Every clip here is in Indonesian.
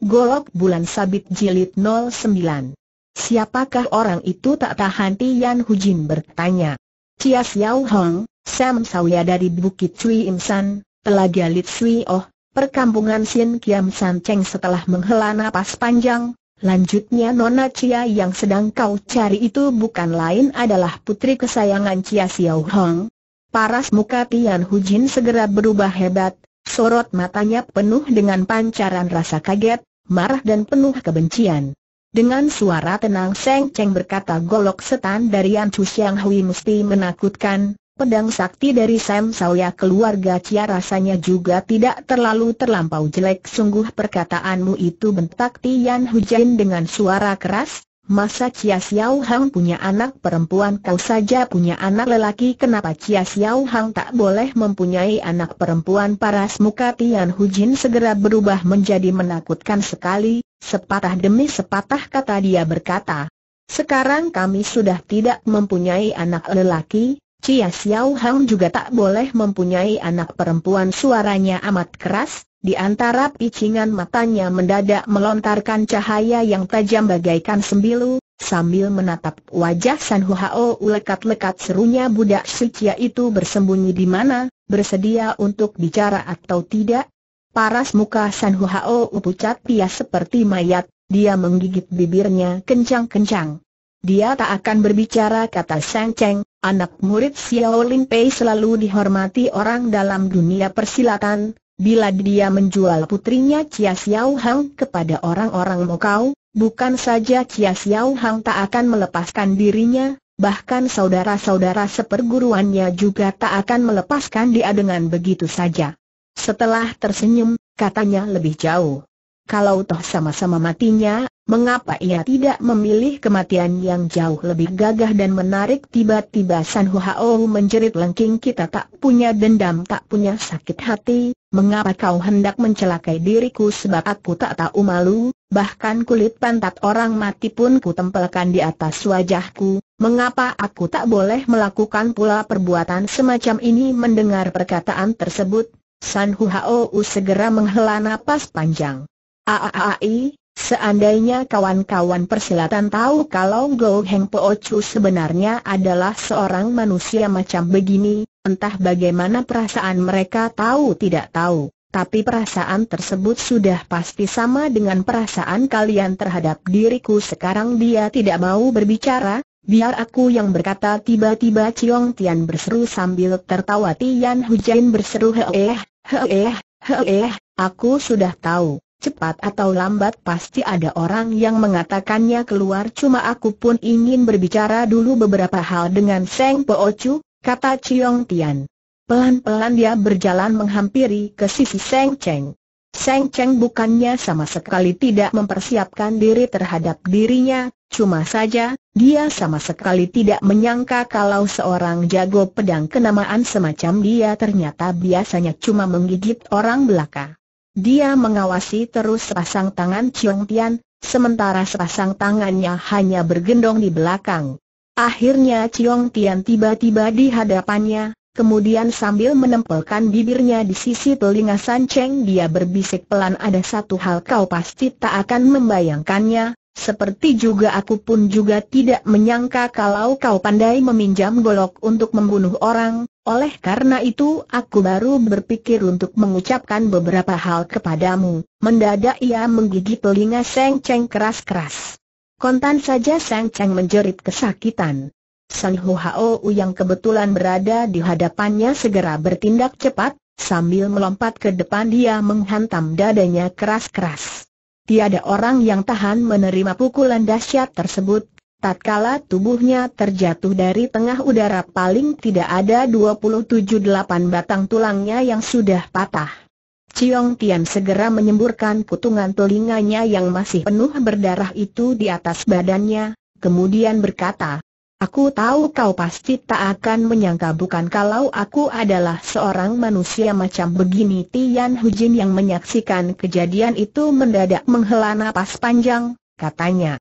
Golok Bulan Sabit Jilid 09. Siapakah orang itu tak tahan Tian Hujin bertanya. Cia Xiao Hong, Sam Sawya dari Bukit Cui Im San, Telaga Lit Sui Oh, perkampungan Sin Kiam San Cheng setelah menghela napas panjang, lanjutnya Nona Cia yang sedang kau cari itu bukan lain adalah putri kesayangan Cia Xiao Hong. Paras muka Tian Hujin segera berubah hebat, sorot matanya penuh dengan pancaran rasa kaget, marah dan penuh kebencian. Dengan suara tenang Seng Cheng berkata golok setan dari Yan Chu Siang Hui mesti menakutkan, pedang sakti dari Sam Sawya keluarga Ciarasanya rasanya juga tidak terlalu terlampau jelek sungguh perkataanmu itu bentak Tian Hu Jin dengan suara keras, Masa Chia Xiao Hang punya anak perempuan kau saja punya anak lelaki kenapa Chia Xiao Hang tak boleh mempunyai anak perempuan paras muka Tian Jin segera berubah menjadi menakutkan sekali, sepatah demi sepatah kata dia berkata. Sekarang kami sudah tidak mempunyai anak lelaki, Chia Xiao Hang juga tak boleh mempunyai anak perempuan suaranya amat keras, di antara picingan matanya mendadak melontarkan cahaya yang tajam bagaikan sembilu, sambil menatap wajah San Hao lekat-lekat serunya budak sucia itu bersembunyi di mana, bersedia untuk bicara atau tidak? Paras muka San Hao pucat pias seperti mayat, dia menggigit bibirnya kencang-kencang. Dia tak akan berbicara kata Sang Cheng, anak murid Xiao Lin Pei selalu dihormati orang dalam dunia persilatan, Bila dia menjual putrinya Chia Xiao Hang kepada orang-orang Mokau, bukan saja Chia Xiao Hang tak akan melepaskan dirinya, bahkan saudara-saudara seperguruannya juga tak akan melepaskan dia dengan begitu saja. Setelah tersenyum, katanya lebih jauh. Kalau toh sama-sama matinya, mengapa ia tidak memilih kematian yang jauh lebih gagah dan menarik tiba-tiba San Hao menjerit lengking kita tak punya dendam tak punya sakit hati, mengapa kau hendak mencelakai diriku sebab aku tak tahu malu, bahkan kulit pantat orang mati pun ku tempelkan di atas wajahku, mengapa aku tak boleh melakukan pula perbuatan semacam ini mendengar perkataan tersebut, San Huao segera menghela napas panjang. Aaai, Seandainya kawan-kawan persilatan tahu kalau Gou Heng Po Chu sebenarnya adalah seorang manusia macam begini, Entah bagaimana perasaan mereka tahu tidak tahu, tapi perasaan tersebut sudah pasti sama dengan perasaan kalian terhadap diriku sekarang dia tidak mau berbicara, biar aku yang berkata tiba-tiba Ciong Tian berseru sambil tertawa Tian Hujain berseru heeh, heeh, heeh, aku sudah tahu, cepat atau lambat pasti ada orang yang mengatakannya keluar cuma aku pun ingin berbicara dulu beberapa hal dengan Seng Po Chu, kata Chiong Tian. Pelan-pelan dia berjalan menghampiri ke sisi Seng Cheng. Seng Cheng bukannya sama sekali tidak mempersiapkan diri terhadap dirinya, cuma saja, dia sama sekali tidak menyangka kalau seorang jago pedang kenamaan semacam dia ternyata biasanya cuma menggigit orang belaka. Dia mengawasi terus sepasang tangan Chiong Tian, sementara sepasang tangannya hanya bergendong di belakang. Akhirnya Ciong Tian tiba-tiba di hadapannya, kemudian sambil menempelkan bibirnya di sisi telinga San Cheng dia berbisik pelan ada satu hal kau pasti tak akan membayangkannya, seperti juga aku pun juga tidak menyangka kalau kau pandai meminjam golok untuk membunuh orang, oleh karena itu aku baru berpikir untuk mengucapkan beberapa hal kepadamu. Mendadak ia menggigit telinga Seng Cheng keras-keras. Kontan saja Sang Cheng menjerit kesakitan. San Hao yang kebetulan berada di hadapannya segera bertindak cepat, sambil melompat ke depan dia menghantam dadanya keras-keras. Tiada orang yang tahan menerima pukulan dahsyat tersebut, tatkala tubuhnya terjatuh dari tengah udara paling tidak ada 27-8 batang tulangnya yang sudah patah. Ciong Tian segera menyemburkan kutungan telinganya yang masih penuh berdarah itu di atas badannya, kemudian berkata, Aku tahu kau pasti tak akan menyangka bukan kalau aku adalah seorang manusia macam begini Tian Hujin yang menyaksikan kejadian itu mendadak menghela napas panjang, katanya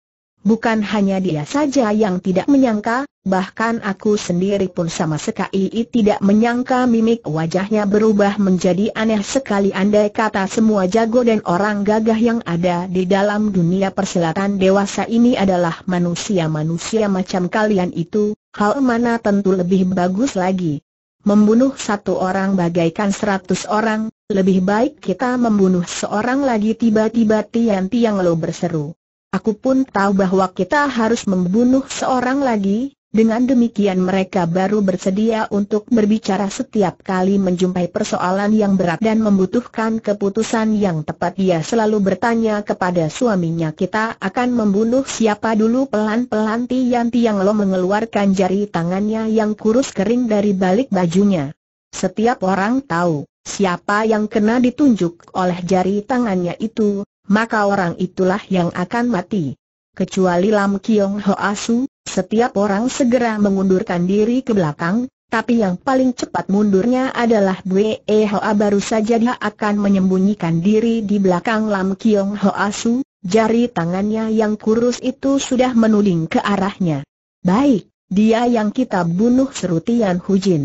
Bukan hanya dia saja yang tidak menyangka, bahkan aku sendiri pun sama sekali tidak menyangka mimik wajahnya berubah menjadi aneh sekali andai kata semua jago dan orang gagah yang ada di dalam dunia persilatan dewasa ini adalah manusia-manusia macam kalian itu, hal mana tentu lebih bagus lagi. Membunuh satu orang bagaikan seratus orang, lebih baik kita membunuh seorang lagi tiba-tiba Tian Tiang Lo berseru. Aku pun tahu bahwa kita harus membunuh seorang lagi, dengan demikian mereka baru bersedia untuk berbicara setiap kali menjumpai persoalan yang berat dan membutuhkan keputusan yang tepat Dia selalu bertanya kepada suaminya kita akan membunuh siapa dulu pelan-pelan tiang Tiang Lo mengeluarkan jari tangannya yang kurus kering dari balik bajunya Setiap orang tahu siapa yang kena ditunjuk oleh jari tangannya itu maka orang itulah yang akan mati. Kecuali Lam Kiong Ho Asu, setiap orang segera mengundurkan diri ke belakang, tapi yang paling cepat mundurnya adalah Bwe Hoa baru saja dia akan menyembunyikan diri di belakang Lam Kiong Ho Asu, jari tangannya yang kurus itu sudah menuding ke arahnya. Baik, dia yang kita bunuh Serutian Tian Hujin.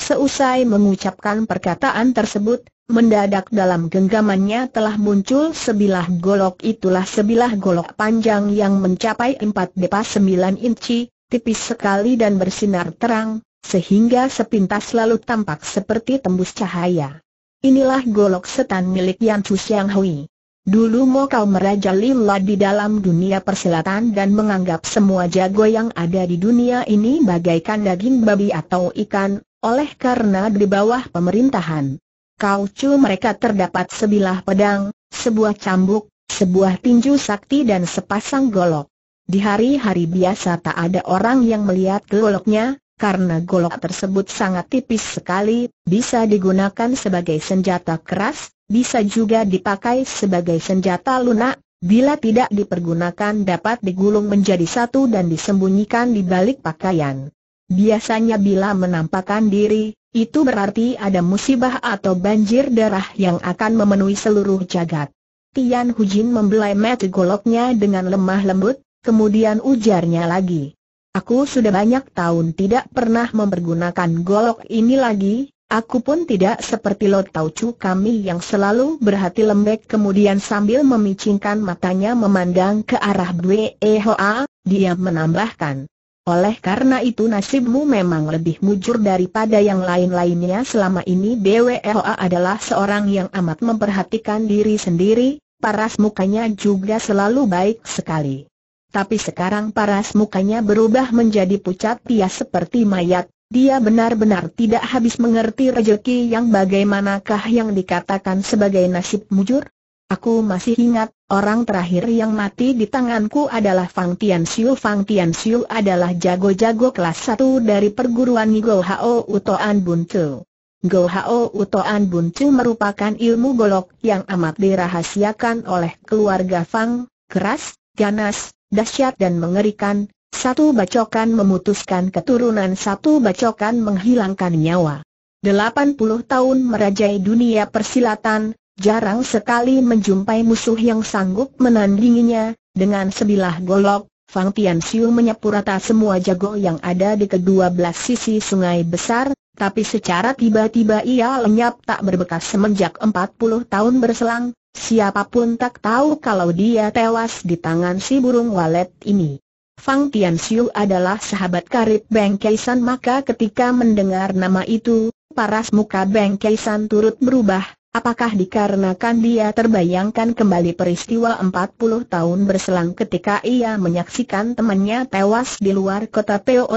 Seusai mengucapkan perkataan tersebut, Mendadak dalam genggamannya telah muncul sebilah golok itulah sebilah golok panjang yang mencapai empat depa 9 inci, tipis sekali dan bersinar terang, sehingga sepintas lalu tampak seperti tembus cahaya. Inilah golok setan milik Yan Chu Siang Hui. Dulu Mo Kau meraja lila di dalam dunia persilatan dan menganggap semua jago yang ada di dunia ini bagaikan daging babi atau ikan, oleh karena di bawah pemerintahan kaucu mereka terdapat sebilah pedang, sebuah cambuk, sebuah tinju sakti dan sepasang golok. Di hari-hari biasa tak ada orang yang melihat goloknya, karena golok tersebut sangat tipis sekali, bisa digunakan sebagai senjata keras, bisa juga dipakai sebagai senjata lunak, bila tidak dipergunakan dapat digulung menjadi satu dan disembunyikan di balik pakaian. Biasanya bila menampakkan diri, itu berarti ada musibah atau banjir darah yang akan memenuhi seluruh jagat. Tian Hujin membelai mata goloknya dengan lemah lembut, kemudian ujarnya lagi. Aku sudah banyak tahun tidak pernah mempergunakan golok ini lagi, aku pun tidak seperti Lo Tau Chu kami yang selalu berhati lembek kemudian sambil memicingkan matanya memandang ke arah Bwe Hoa, dia menambahkan. Oleh karena itu nasibmu memang lebih mujur daripada yang lain-lainnya selama ini BWLA adalah seorang yang amat memperhatikan diri sendiri, paras mukanya juga selalu baik sekali. Tapi sekarang paras mukanya berubah menjadi pucat pias seperti mayat, dia benar-benar tidak habis mengerti rejeki yang bagaimanakah yang dikatakan sebagai nasib mujur. Aku masih ingat, orang terakhir yang mati di tanganku adalah Fang Tian Xiu. Fang Tian Xiu adalah jago-jago kelas 1 dari perguruan Go Hao Utoan Buntu. Go Hao Utoan Buntu merupakan ilmu golok yang amat dirahasiakan oleh keluarga Fang, keras, ganas, dahsyat dan mengerikan, satu bacokan memutuskan keturunan satu bacokan menghilangkan nyawa. 80 tahun merajai dunia persilatan, jarang sekali menjumpai musuh yang sanggup menandinginya, dengan sebilah golok, Fang Tianxiu menyapu rata semua jago yang ada di kedua belas sisi sungai besar, tapi secara tiba-tiba ia lenyap tak berbekas semenjak 40 tahun berselang, siapapun tak tahu kalau dia tewas di tangan si burung walet ini. Fang Tianxiu adalah sahabat karib Beng Kaisan maka ketika mendengar nama itu, paras muka Beng Kaisan turut berubah, Apakah dikarenakan dia terbayangkan kembali peristiwa 40 tahun berselang ketika ia menyaksikan temannya tewas di luar kota Peo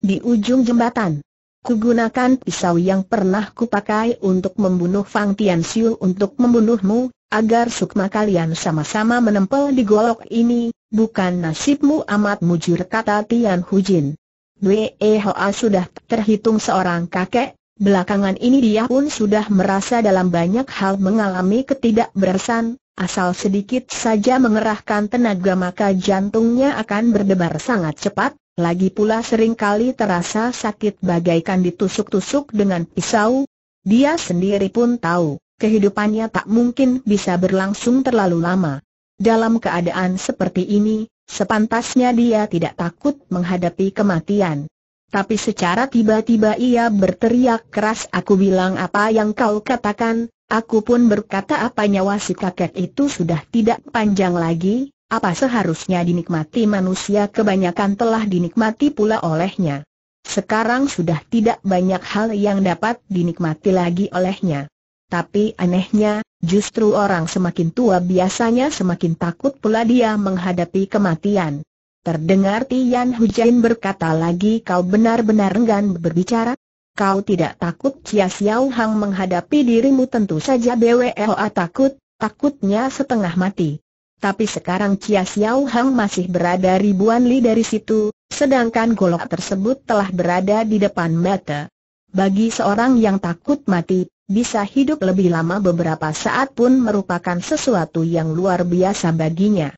di ujung jembatan? Kugunakan pisau yang pernah kupakai untuk membunuh Fang Tian Siu untuk membunuhmu, agar sukma kalian sama-sama menempel di golok ini, bukan nasibmu amat mujur kata Tian Hu Jin. Wei Hoa sudah terhitung seorang kakek, Belakangan ini dia pun sudah merasa dalam banyak hal mengalami ketidakberesan. asal sedikit saja mengerahkan tenaga maka jantungnya akan berdebar sangat cepat, lagi pula seringkali terasa sakit bagaikan ditusuk-tusuk dengan pisau. Dia sendiri pun tahu, kehidupannya tak mungkin bisa berlangsung terlalu lama. Dalam keadaan seperti ini, sepantasnya dia tidak takut menghadapi kematian. Tapi secara tiba-tiba ia berteriak keras aku bilang apa yang kau katakan, aku pun berkata apa nyawa si kakek itu sudah tidak panjang lagi, apa seharusnya dinikmati manusia kebanyakan telah dinikmati pula olehnya. Sekarang sudah tidak banyak hal yang dapat dinikmati lagi olehnya. Tapi anehnya, justru orang semakin tua biasanya semakin takut pula dia menghadapi kematian. Terdengar Tian Hujan berkata lagi kau benar-benar enggan berbicara? Kau tidak takut Chia Xiao Hang menghadapi dirimu tentu saja BWLA takut, takutnya setengah mati. Tapi sekarang Chia Xiao Hang masih berada ribuan li dari situ, sedangkan golok tersebut telah berada di depan mata. Bagi seorang yang takut mati, bisa hidup lebih lama beberapa saat pun merupakan sesuatu yang luar biasa baginya.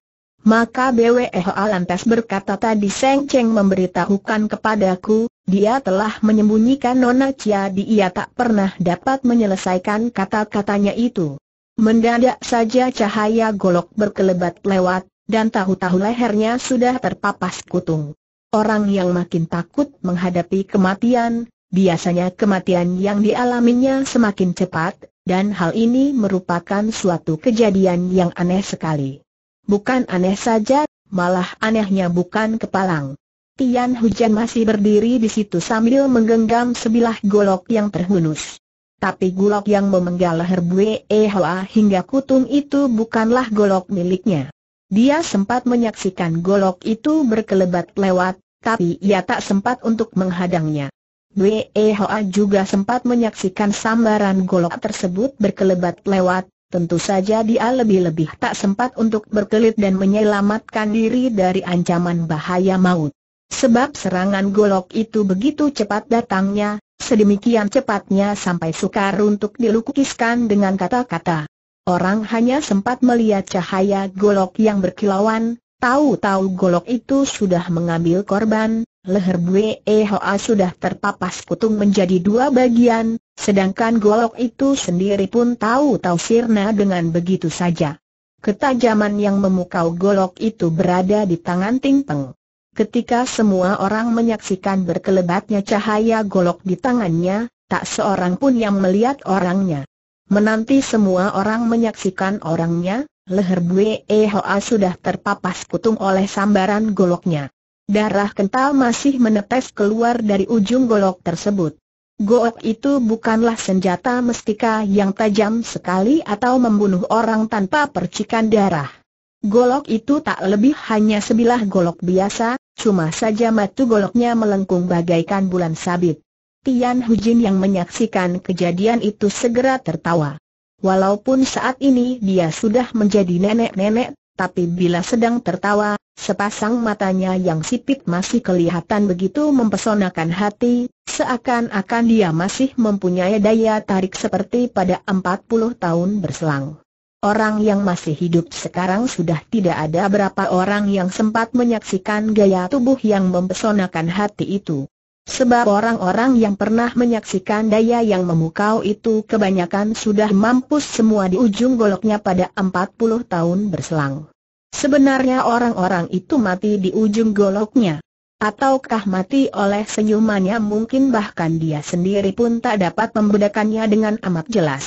Maka BWEHA lantas berkata tadi Seng Cheng memberitahukan kepadaku, dia telah menyembunyikan Nona Cia ia tak pernah dapat menyelesaikan kata-katanya itu. Mendadak saja cahaya golok berkelebat lewat, dan tahu-tahu lehernya sudah terpapas kutung. Orang yang makin takut menghadapi kematian, biasanya kematian yang dialaminya semakin cepat, dan hal ini merupakan suatu kejadian yang aneh sekali. Bukan aneh saja, malah anehnya bukan kepalang. Tian Hujan masih berdiri di situ sambil menggenggam sebilah golok yang terhunus. Tapi golok yang memenggal leher Bue e hingga kutung itu bukanlah golok miliknya. Dia sempat menyaksikan golok itu berkelebat lewat, tapi ia tak sempat untuk menghadangnya. Bue e Hoa juga sempat menyaksikan sambaran golok tersebut berkelebat lewat, Tentu saja dia lebih-lebih tak sempat untuk berkelit dan menyelamatkan diri dari ancaman bahaya maut. Sebab serangan golok itu begitu cepat datangnya, sedemikian cepatnya sampai sukar untuk dilukiskan dengan kata-kata. Orang hanya sempat melihat cahaya golok yang berkilauan, tahu-tahu golok itu sudah mengambil korban, leher Bue eh, Hoa sudah terpapas kutung menjadi dua bagian, sedangkan golok itu sendiri pun tahu-tahu sirna dengan begitu saja. Ketajaman yang memukau golok itu berada di tangan Ting Peng. Ketika semua orang menyaksikan berkelebatnya cahaya golok di tangannya, tak seorang pun yang melihat orangnya. Menanti semua orang menyaksikan orangnya, leher Bue eh, Hoa sudah terpapas kutung oleh sambaran goloknya. Darah kental masih menetes keluar dari ujung golok tersebut. Golok itu bukanlah senjata mestika yang tajam sekali atau membunuh orang tanpa percikan darah. Golok itu tak lebih hanya sebilah golok biasa, cuma saja matu goloknya melengkung bagaikan bulan sabit. Tian Hujin yang menyaksikan kejadian itu segera tertawa. Walaupun saat ini dia sudah menjadi nenek-nenek tapi bila sedang tertawa, sepasang matanya yang sipit masih kelihatan begitu mempesonakan hati, seakan-akan dia masih mempunyai daya tarik seperti pada 40 tahun berselang. Orang yang masih hidup sekarang sudah tidak ada berapa orang yang sempat menyaksikan gaya tubuh yang mempesonakan hati itu. Sebab orang-orang yang pernah menyaksikan daya yang memukau itu kebanyakan sudah mampus semua di ujung goloknya pada 40 tahun berselang. Sebenarnya orang-orang itu mati di ujung goloknya. Ataukah mati oleh senyumannya mungkin bahkan dia sendiri pun tak dapat membedakannya dengan amat jelas.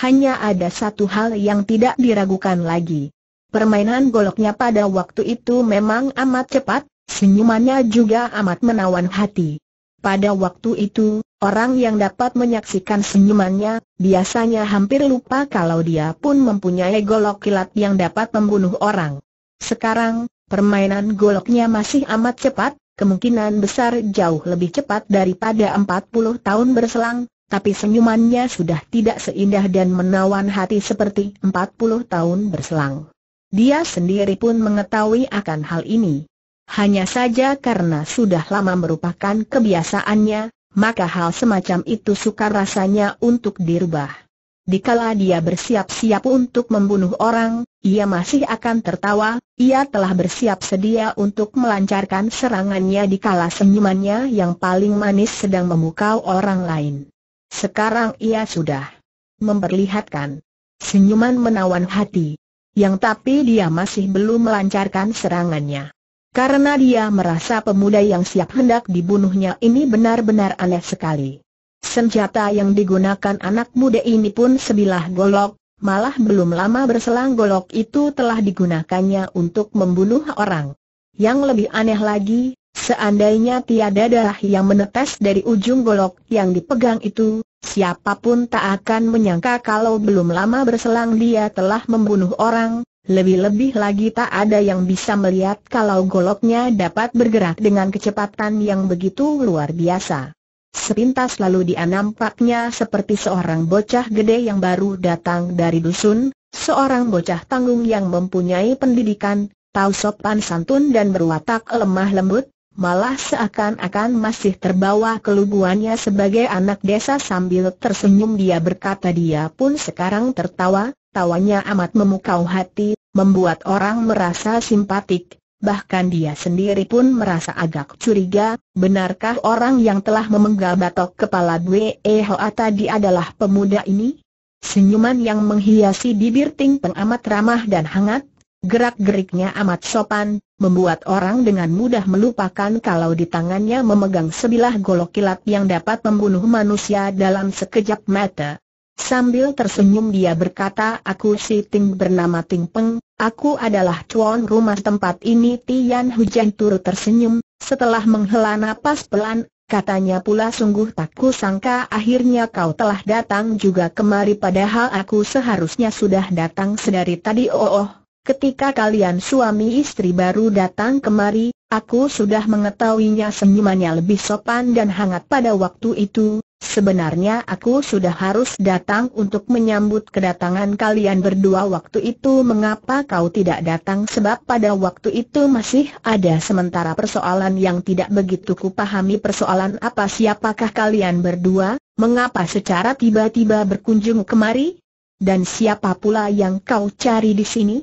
Hanya ada satu hal yang tidak diragukan lagi. Permainan goloknya pada waktu itu memang amat cepat, senyumannya juga amat menawan hati. Pada waktu itu, orang yang dapat menyaksikan senyumannya, biasanya hampir lupa kalau dia pun mempunyai golok kilat yang dapat membunuh orang. Sekarang, permainan goloknya masih amat cepat, kemungkinan besar jauh lebih cepat daripada 40 tahun berselang, tapi senyumannya sudah tidak seindah dan menawan hati seperti 40 tahun berselang. Dia sendiri pun mengetahui akan hal ini. Hanya saja karena sudah lama merupakan kebiasaannya, maka hal semacam itu sukar rasanya untuk dirubah. Dikala dia bersiap-siap untuk membunuh orang, ia masih akan tertawa, ia telah bersiap sedia untuk melancarkan serangannya di kala senyumannya yang paling manis sedang memukau orang lain. Sekarang ia sudah memperlihatkan senyuman menawan hati, yang tapi dia masih belum melancarkan serangannya. Karena dia merasa pemuda yang siap hendak dibunuhnya ini benar-benar aneh sekali. Senjata yang digunakan anak muda ini pun sebilah golok, malah belum lama berselang golok itu telah digunakannya untuk membunuh orang. Yang lebih aneh lagi, Seandainya tiada darah yang menetes dari ujung golok yang dipegang itu, siapapun tak akan menyangka kalau belum lama berselang dia telah membunuh orang, lebih-lebih lagi tak ada yang bisa melihat kalau goloknya dapat bergerak dengan kecepatan yang begitu luar biasa. Sepintas lalu dia nampaknya seperti seorang bocah gede yang baru datang dari dusun, seorang bocah tanggung yang mempunyai pendidikan, tahu sopan santun dan berwatak lemah lembut, malah seakan-akan masih terbawa keluguannya sebagai anak desa sambil tersenyum dia berkata dia pun sekarang tertawa, Tawanya amat memukau hati, membuat orang merasa simpatik, bahkan dia sendiri pun merasa agak curiga, benarkah orang yang telah memenggal batok kepala Bwe Hoa tadi adalah pemuda ini? Senyuman yang menghiasi bibir Ting Peng amat ramah dan hangat, gerak-geriknya amat sopan, membuat orang dengan mudah melupakan kalau di tangannya memegang sebilah golok kilat yang dapat membunuh manusia dalam sekejap mata. Sambil tersenyum dia berkata aku si Ting bernama Ting Peng, aku adalah cuan rumah tempat ini Tian Hujan turut tersenyum, setelah menghela napas pelan, katanya pula sungguh tak sangka akhirnya kau telah datang juga kemari padahal aku seharusnya sudah datang sedari tadi oh oh. oh. Ketika kalian suami istri baru datang kemari, aku sudah mengetahuinya senyumannya lebih sopan dan hangat pada waktu itu, Sebenarnya aku sudah harus datang untuk menyambut kedatangan kalian berdua waktu itu Mengapa kau tidak datang sebab pada waktu itu masih ada sementara persoalan yang tidak begitu kupahami Persoalan apa siapakah kalian berdua, mengapa secara tiba-tiba berkunjung kemari? Dan siapa pula yang kau cari di sini?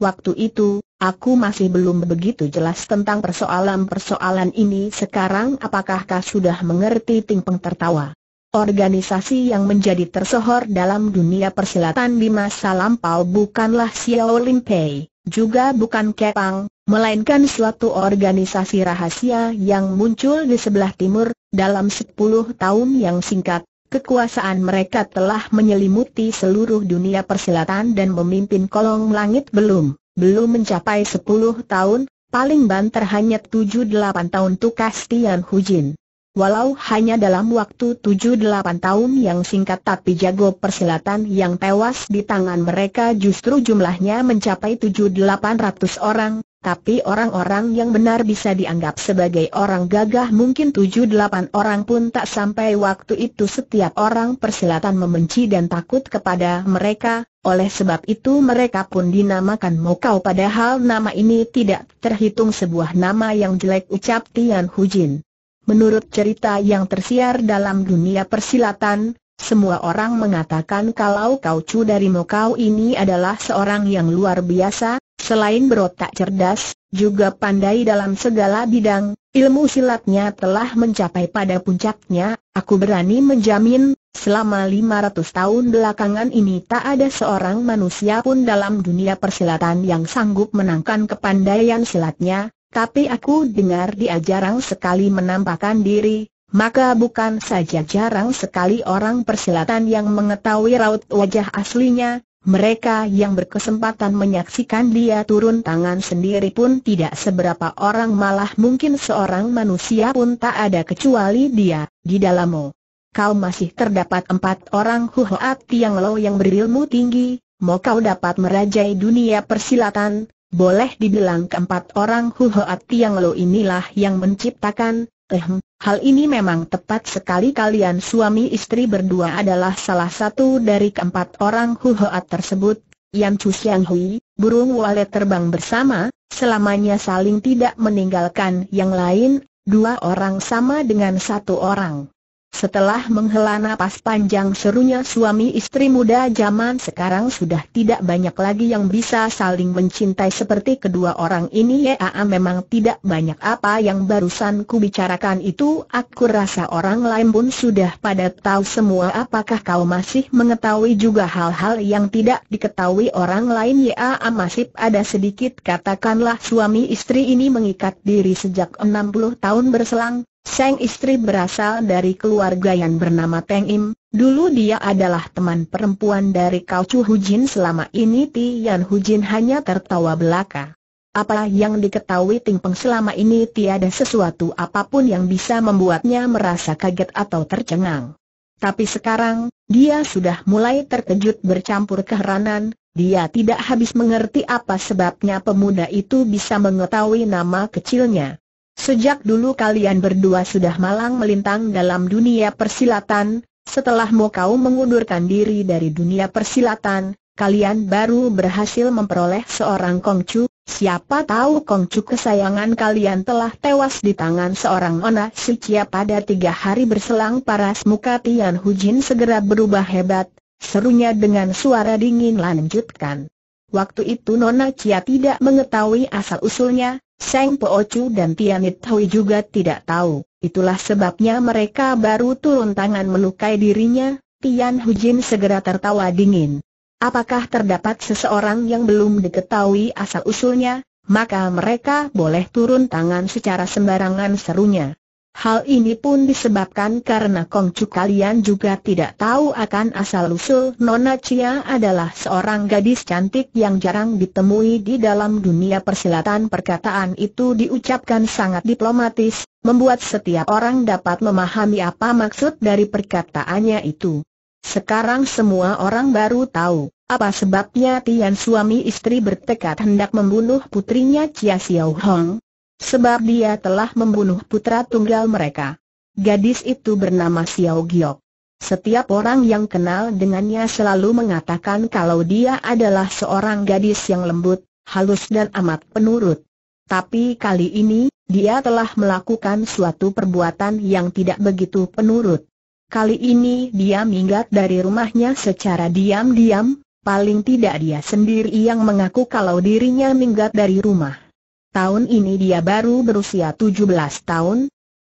Waktu itu, Aku masih belum begitu jelas tentang persoalan-persoalan ini sekarang apakah kau sudah mengerti Ting Peng tertawa. Organisasi yang menjadi tersohor dalam dunia persilatan di masa lampau bukanlah Xiao Lim Pei, juga bukan Kepang, melainkan suatu organisasi rahasia yang muncul di sebelah timur, dalam 10 tahun yang singkat, Kekuasaan mereka telah menyelimuti seluruh dunia persilatan dan memimpin kolong langit belum belum mencapai sepuluh tahun, paling banter hanya tujuh delapan tahun tukas Tian Hujin. Walau hanya dalam waktu tujuh delapan tahun yang singkat tapi jago persilatan yang tewas di tangan mereka justru jumlahnya mencapai tujuh delapan ratus orang, tapi orang-orang yang benar bisa dianggap sebagai orang gagah mungkin 7-8 orang pun tak sampai waktu itu setiap orang persilatan membenci dan takut kepada mereka, oleh sebab itu mereka pun dinamakan Mokau padahal nama ini tidak terhitung sebuah nama yang jelek ucap Tian Jin. Menurut cerita yang tersiar dalam dunia persilatan, semua orang mengatakan kalau Kau Chu dari Mokau ini adalah seorang yang luar biasa, Selain berotak cerdas, juga pandai dalam segala bidang, ilmu silatnya telah mencapai pada puncaknya, aku berani menjamin, selama 500 tahun belakangan ini tak ada seorang manusia pun dalam dunia persilatan yang sanggup menangkan kepandaian silatnya, tapi aku dengar dia jarang sekali menampakkan diri, maka bukan saja jarang sekali orang persilatan yang mengetahui raut wajah aslinya, mereka yang berkesempatan menyaksikan dia turun tangan sendiri pun tidak seberapa orang malah mungkin seorang manusia pun tak ada kecuali dia, di dalammu. Kau masih terdapat empat orang huhoat tiang lo yang berilmu tinggi, mau kau dapat merajai dunia persilatan, boleh dibilang keempat orang huhoat tiang lo inilah yang menciptakan, ehm, Hal ini memang tepat sekali kalian suami istri berdua adalah salah satu dari keempat orang huhoat tersebut, yang Chu Xiang Hui, burung walet terbang bersama, selamanya saling tidak meninggalkan yang lain, dua orang sama dengan satu orang. Setelah menghela nafas panjang serunya suami istri muda zaman sekarang sudah tidak banyak lagi yang bisa saling mencintai seperti kedua orang ini Yaa memang tidak banyak apa yang barusan ku bicarakan itu Aku rasa orang lain pun sudah pada tahu semua apakah kau masih mengetahui juga hal-hal yang tidak diketahui orang lain Yaa masih ada sedikit katakanlah suami istri ini mengikat diri sejak 60 tahun berselang Sang istri berasal dari keluarga yang bernama Teng Im, dulu dia adalah teman perempuan dari Kau Chu Hu Jin. selama ini Tian Jin hanya tertawa belaka. Apa yang diketahui Ting Peng selama ini tiada sesuatu apapun yang bisa membuatnya merasa kaget atau tercengang. Tapi sekarang, dia sudah mulai terkejut bercampur keheranan, dia tidak habis mengerti apa sebabnya pemuda itu bisa mengetahui nama kecilnya. Sejak dulu kalian berdua sudah malang melintang dalam dunia persilatan, setelah Mokau mengundurkan diri dari dunia persilatan, kalian baru berhasil memperoleh seorang Kongcu, siapa tahu Kongcu kesayangan kalian telah tewas di tangan seorang Ona Sikia pada tiga hari berselang paras muka Tian Hujin segera berubah hebat, serunya dengan suara dingin lanjutkan. Waktu itu Nona Cia tidak mengetahui asal-usulnya, Seng Chu dan Tianit Hui juga tidak tahu, itulah sebabnya mereka baru turun tangan melukai dirinya, Tian Jin segera tertawa dingin. Apakah terdapat seseorang yang belum diketahui asal-usulnya, maka mereka boleh turun tangan secara sembarangan serunya. Hal ini pun disebabkan karena Kongcu kalian juga tidak tahu akan asal-usul Nona Chia adalah seorang gadis cantik yang jarang ditemui di dalam dunia persilatan perkataan itu diucapkan sangat diplomatis, membuat setiap orang dapat memahami apa maksud dari perkataannya itu. Sekarang semua orang baru tahu, apa sebabnya Tian suami istri bertekad hendak membunuh putrinya Chia Xiao Hong. Sebab dia telah membunuh putra tunggal mereka. Gadis itu bernama Xiao Giok. Setiap orang yang kenal dengannya selalu mengatakan kalau dia adalah seorang gadis yang lembut, halus dan amat penurut. Tapi kali ini, dia telah melakukan suatu perbuatan yang tidak begitu penurut. Kali ini dia minggat dari rumahnya secara diam-diam, paling tidak dia sendiri yang mengaku kalau dirinya minggat dari rumah tahun ini dia baru berusia 17 tahun.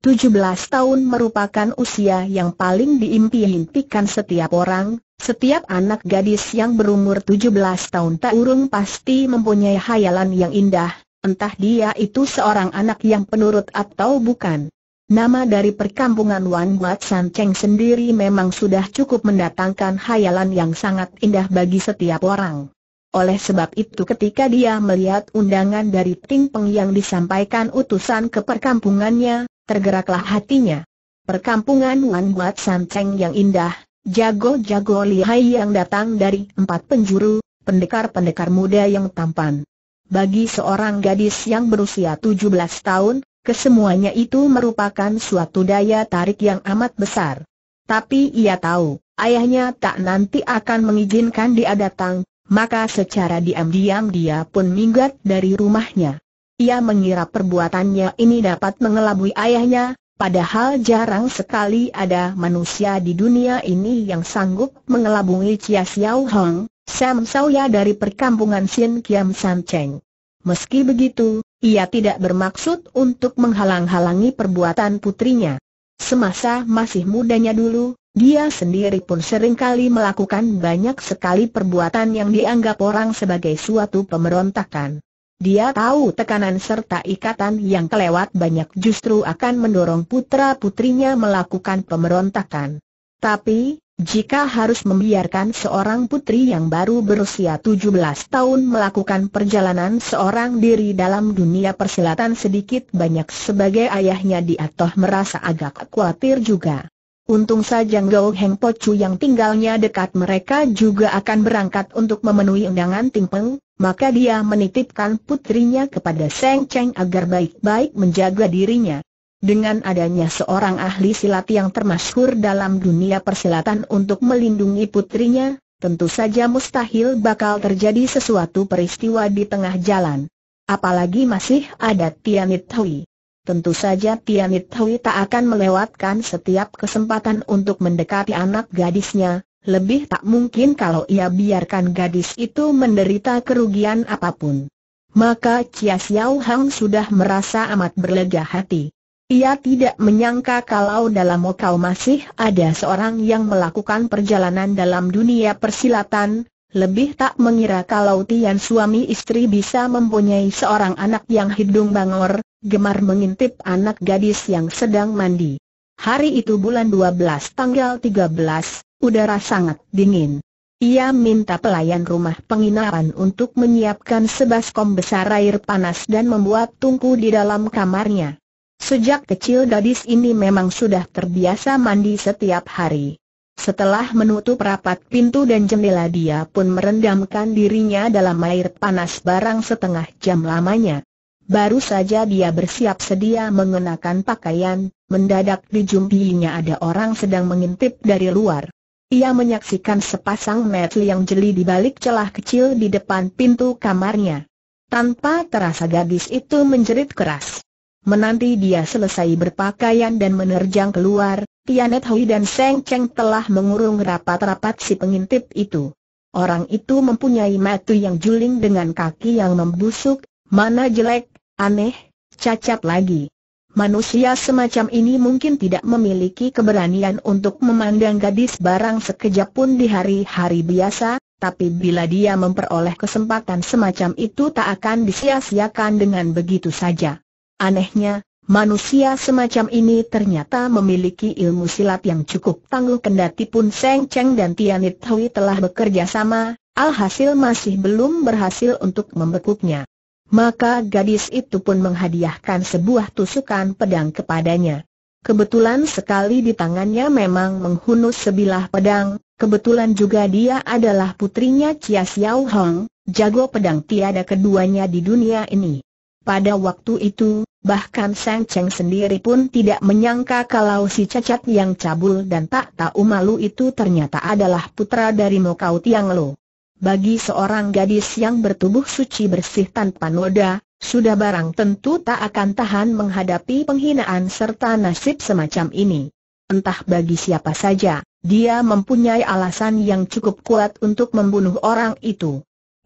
17 tahun merupakan usia yang paling diimpi-impikan setiap orang, setiap anak gadis yang berumur 17 tahun tak urung pasti mempunyai hayalan yang indah, entah dia itu seorang anak yang penurut atau bukan. Nama dari perkampungan Wan Buat San Cheng sendiri memang sudah cukup mendatangkan hayalan yang sangat indah bagi setiap orang. Oleh sebab itu ketika dia melihat undangan dari Ting Peng yang disampaikan utusan ke perkampungannya, tergeraklah hatinya. Perkampungan Wan Buat Sanceng yang indah, jago-jago lihai yang datang dari empat penjuru, pendekar-pendekar muda yang tampan. Bagi seorang gadis yang berusia 17 tahun, kesemuanya itu merupakan suatu daya tarik yang amat besar. Tapi ia tahu, ayahnya tak nanti akan mengizinkan dia datang, maka secara diam-diam dia pun minggat dari rumahnya. Ia mengira perbuatannya ini dapat mengelabui ayahnya, padahal jarang sekali ada manusia di dunia ini yang sanggup mengelabui Chia Xiao Hong, Sam Sauya dari perkampungan Sin Kiam San Cheng. Meski begitu, ia tidak bermaksud untuk menghalang-halangi perbuatan putrinya. Semasa masih mudanya dulu, dia sendiri pun seringkali melakukan banyak sekali perbuatan yang dianggap orang sebagai suatu pemberontakan. Dia tahu tekanan serta ikatan yang kelewat banyak justru akan mendorong putra-putrinya melakukan pemberontakan. Tapi, jika harus membiarkan seorang putri yang baru berusia 17 tahun melakukan perjalanan seorang diri dalam dunia persilatan sedikit banyak sebagai ayahnya dia toh merasa agak khawatir juga. Untung saja Gao Heng Chu yang tinggalnya dekat mereka juga akan berangkat untuk memenuhi undangan Ting Peng, maka dia menitipkan putrinya kepada Seng Cheng agar baik-baik menjaga dirinya. Dengan adanya seorang ahli silat yang termasyhur dalam dunia persilatan untuk melindungi putrinya, tentu saja mustahil bakal terjadi sesuatu peristiwa di tengah jalan. Apalagi masih ada Tianit Hui. Tentu saja Tianit Hui tak akan melewatkan setiap kesempatan untuk mendekati anak gadisnya, lebih tak mungkin kalau ia biarkan gadis itu menderita kerugian apapun. Maka Chia Xiao Hang sudah merasa amat berlega hati. Ia tidak menyangka kalau dalam Mokau masih ada seorang yang melakukan perjalanan dalam dunia persilatan, lebih tak mengira kalau Tian suami istri bisa mempunyai seorang anak yang hidung bangor, gemar mengintip anak gadis yang sedang mandi. Hari itu bulan 12 tanggal 13, udara sangat dingin. Ia minta pelayan rumah penginapan untuk menyiapkan sebaskom besar air panas dan membuat tungku di dalam kamarnya. Sejak kecil gadis ini memang sudah terbiasa mandi setiap hari. Setelah menutup rapat pintu dan jendela dia pun merendamkan dirinya dalam air panas barang setengah jam lamanya. Baru saja dia bersiap sedia mengenakan pakaian, mendadak dijumpinya ada orang sedang mengintip dari luar. Ia menyaksikan sepasang metli yang jeli di balik celah kecil di depan pintu kamarnya. Tanpa terasa gadis itu menjerit keras. Menanti dia selesai berpakaian dan menerjang keluar, Tianet Hui dan Seng Cheng telah mengurung rapat-rapat si pengintip itu. Orang itu mempunyai mata yang juling dengan kaki yang membusuk, mana jelek, Aneh, cacat lagi. Manusia semacam ini mungkin tidak memiliki keberanian untuk memandang gadis barang sekejap pun di hari-hari biasa, tapi bila dia memperoleh kesempatan semacam itu tak akan disia-siakan dengan begitu saja. Anehnya, manusia semacam ini ternyata memiliki ilmu silat yang cukup tangguh kendati pun Seng Cheng dan Tianit Hui telah bekerja sama, alhasil masih belum berhasil untuk membekuknya. Maka gadis itu pun menghadiahkan sebuah tusukan pedang kepadanya. Kebetulan sekali di tangannya memang menghunus sebilah pedang, kebetulan juga dia adalah putrinya Chia Xiao Hong, jago pedang tiada keduanya di dunia ini. Pada waktu itu, bahkan Sang Cheng sendiri pun tidak menyangka kalau si cacat yang cabul dan tak tahu malu itu ternyata adalah putra dari Mokau Tiang Lo bagi seorang gadis yang bertubuh suci bersih tanpa noda, sudah barang tentu tak akan tahan menghadapi penghinaan serta nasib semacam ini. Entah bagi siapa saja, dia mempunyai alasan yang cukup kuat untuk membunuh orang itu.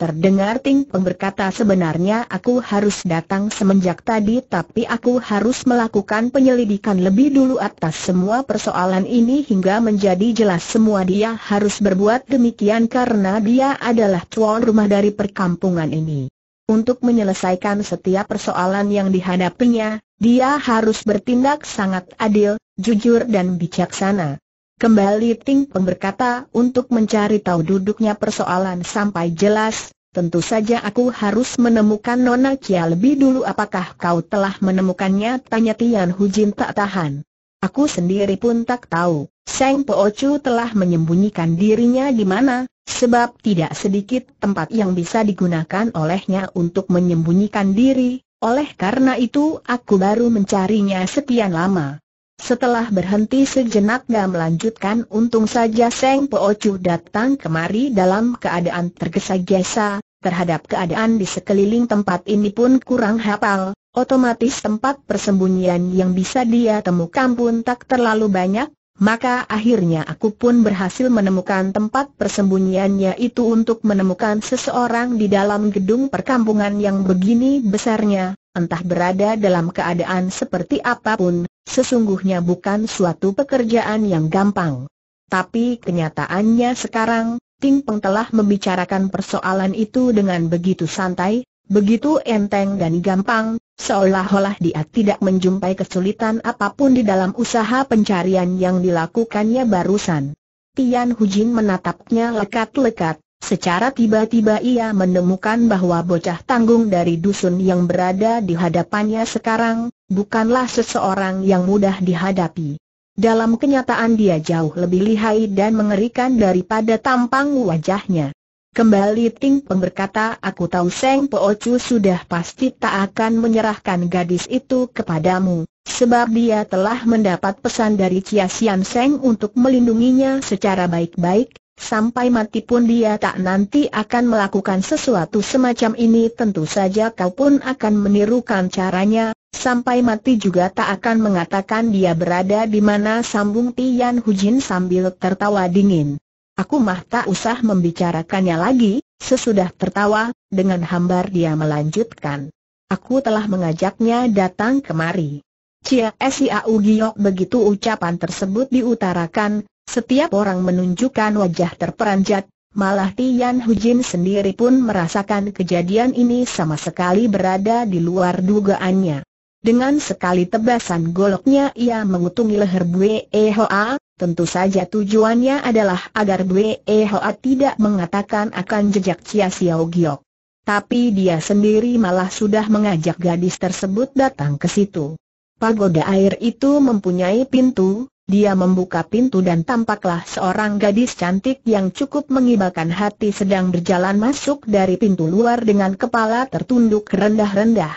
Terdengar Ting Peng berkata sebenarnya aku harus datang semenjak tadi tapi aku harus melakukan penyelidikan lebih dulu atas semua persoalan ini hingga menjadi jelas semua dia harus berbuat demikian karena dia adalah tuan rumah dari perkampungan ini. Untuk menyelesaikan setiap persoalan yang dihadapinya, dia harus bertindak sangat adil, jujur dan bijaksana. Kembali Ting Peng berkata untuk mencari tahu duduknya persoalan sampai jelas, tentu saja aku harus menemukan Nona Kia lebih dulu apakah kau telah menemukannya tanya Tian Hu Jin tak tahan. Aku sendiri pun tak tahu, Seng Po Chu telah menyembunyikan dirinya di mana, sebab tidak sedikit tempat yang bisa digunakan olehnya untuk menyembunyikan diri, oleh karena itu aku baru mencarinya sekian lama. Setelah berhenti sejenak dan melanjutkan untung saja Seng Po Chu datang kemari dalam keadaan tergesa-gesa, terhadap keadaan di sekeliling tempat ini pun kurang hafal, otomatis tempat persembunyian yang bisa dia temukan pun tak terlalu banyak, maka akhirnya aku pun berhasil menemukan tempat persembunyiannya itu untuk menemukan seseorang di dalam gedung perkampungan yang begini besarnya, entah berada dalam keadaan seperti apapun, sesungguhnya bukan suatu pekerjaan yang gampang. Tapi kenyataannya sekarang, Ting Peng telah membicarakan persoalan itu dengan begitu santai, begitu enteng dan gampang, seolah-olah dia tidak menjumpai kesulitan apapun di dalam usaha pencarian yang dilakukannya barusan. Tian Hujin menatapnya lekat-lekat, Secara tiba-tiba ia menemukan bahwa bocah tanggung dari dusun yang berada di hadapannya sekarang, bukanlah seseorang yang mudah dihadapi. Dalam kenyataan dia jauh lebih lihai dan mengerikan daripada tampang wajahnya. Kembali Ting Peng berkata aku tahu Seng Po Chu sudah pasti tak akan menyerahkan gadis itu kepadamu, sebab dia telah mendapat pesan dari Chia Sian Seng untuk melindunginya secara baik-baik, Sampai mati pun dia tak nanti akan melakukan sesuatu semacam ini tentu saja kau pun akan menirukan caranya, sampai mati juga tak akan mengatakan dia berada di mana sambung Tian Hujin sambil tertawa dingin. Aku mah tak usah membicarakannya lagi, sesudah tertawa, dengan hambar dia melanjutkan. Aku telah mengajaknya datang kemari. Cia Siau Giok begitu ucapan tersebut diutarakan, setiap orang menunjukkan wajah terperanjat, malah Tian Hujin sendiri pun merasakan kejadian ini sama sekali berada di luar dugaannya. Dengan sekali tebasan goloknya ia mengutungi leher Bue Hoa, tentu saja tujuannya adalah agar Bue Hoa tidak mengatakan akan jejak Chia Xiao Giok. Tapi dia sendiri malah sudah mengajak gadis tersebut datang ke situ. Pagoda air itu mempunyai pintu, dia membuka pintu dan tampaklah seorang gadis cantik yang cukup mengibarkan hati sedang berjalan masuk dari pintu luar dengan kepala tertunduk rendah-rendah.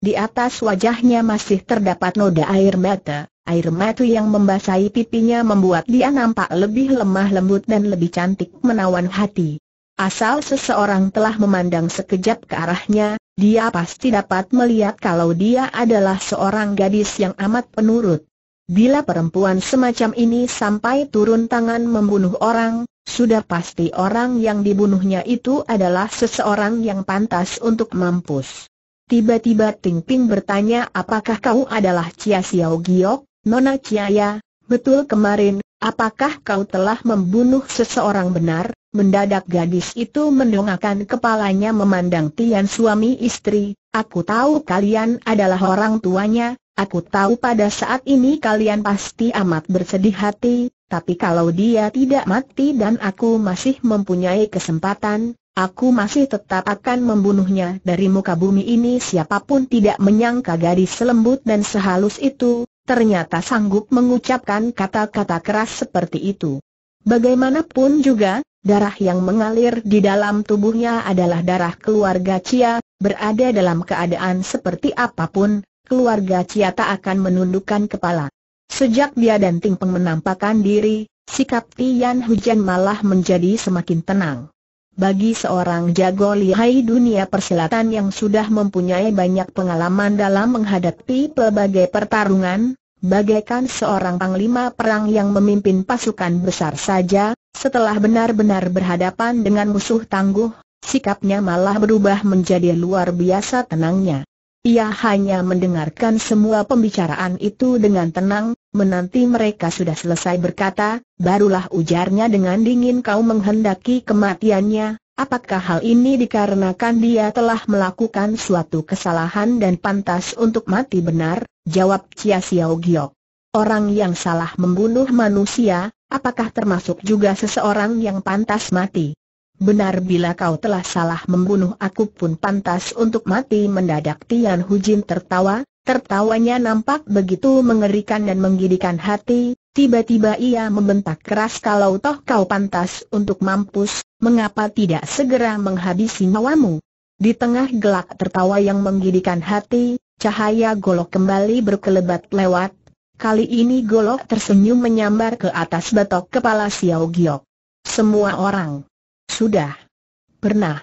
Di atas wajahnya masih terdapat noda air mata, air mata yang membasahi pipinya membuat dia nampak lebih lemah lembut dan lebih cantik menawan hati. Asal seseorang telah memandang sekejap ke arahnya, dia pasti dapat melihat kalau dia adalah seorang gadis yang amat penurut. Bila perempuan semacam ini sampai turun tangan membunuh orang, sudah pasti orang yang dibunuhnya itu adalah seseorang yang pantas untuk mampus. Tiba-tiba Ting Ping bertanya apakah kau adalah Cia Xiao Giok, Nona Ciaya, betul kemarin, apakah kau telah membunuh seseorang benar? Mendadak gadis itu mendongakkan kepalanya memandang Tian suami istri, aku tahu kalian adalah orang tuanya, Aku tahu pada saat ini kalian pasti amat bersedih hati, tapi kalau dia tidak mati dan aku masih mempunyai kesempatan, aku masih tetap akan membunuhnya dari muka bumi ini siapapun tidak menyangka gadis selembut dan sehalus itu, ternyata sanggup mengucapkan kata-kata keras seperti itu. Bagaimanapun juga, darah yang mengalir di dalam tubuhnya adalah darah keluarga Cia, berada dalam keadaan seperti apapun, keluarga Ciata akan menundukkan kepala. Sejak dia dan Ting Peng menampakkan diri, sikap Tian Hujan malah menjadi semakin tenang. Bagi seorang jago lihai dunia persilatan yang sudah mempunyai banyak pengalaman dalam menghadapi pelbagai pertarungan, bagaikan seorang panglima perang yang memimpin pasukan besar saja, setelah benar-benar berhadapan dengan musuh tangguh, sikapnya malah berubah menjadi luar biasa tenangnya. Ia hanya mendengarkan semua pembicaraan itu dengan tenang, menanti mereka sudah selesai berkata, barulah ujarnya dengan dingin kau menghendaki kematiannya, apakah hal ini dikarenakan dia telah melakukan suatu kesalahan dan pantas untuk mati benar, jawab Chia Xiao Giok. Orang yang salah membunuh manusia, apakah termasuk juga seseorang yang pantas mati? Benar bila kau telah salah membunuh aku pun pantas untuk mati mendadak Tian Hu Jin tertawa, tertawanya nampak begitu mengerikan dan menggidikan hati, tiba-tiba ia membentak keras kalau toh kau pantas untuk mampus, mengapa tidak segera menghabisi nyawamu? Di tengah gelak tertawa yang menggidikan hati, cahaya golok kembali berkelebat lewat, kali ini golok tersenyum menyambar ke atas batok kepala Xiao Giok. Semua orang sudah. Pernah.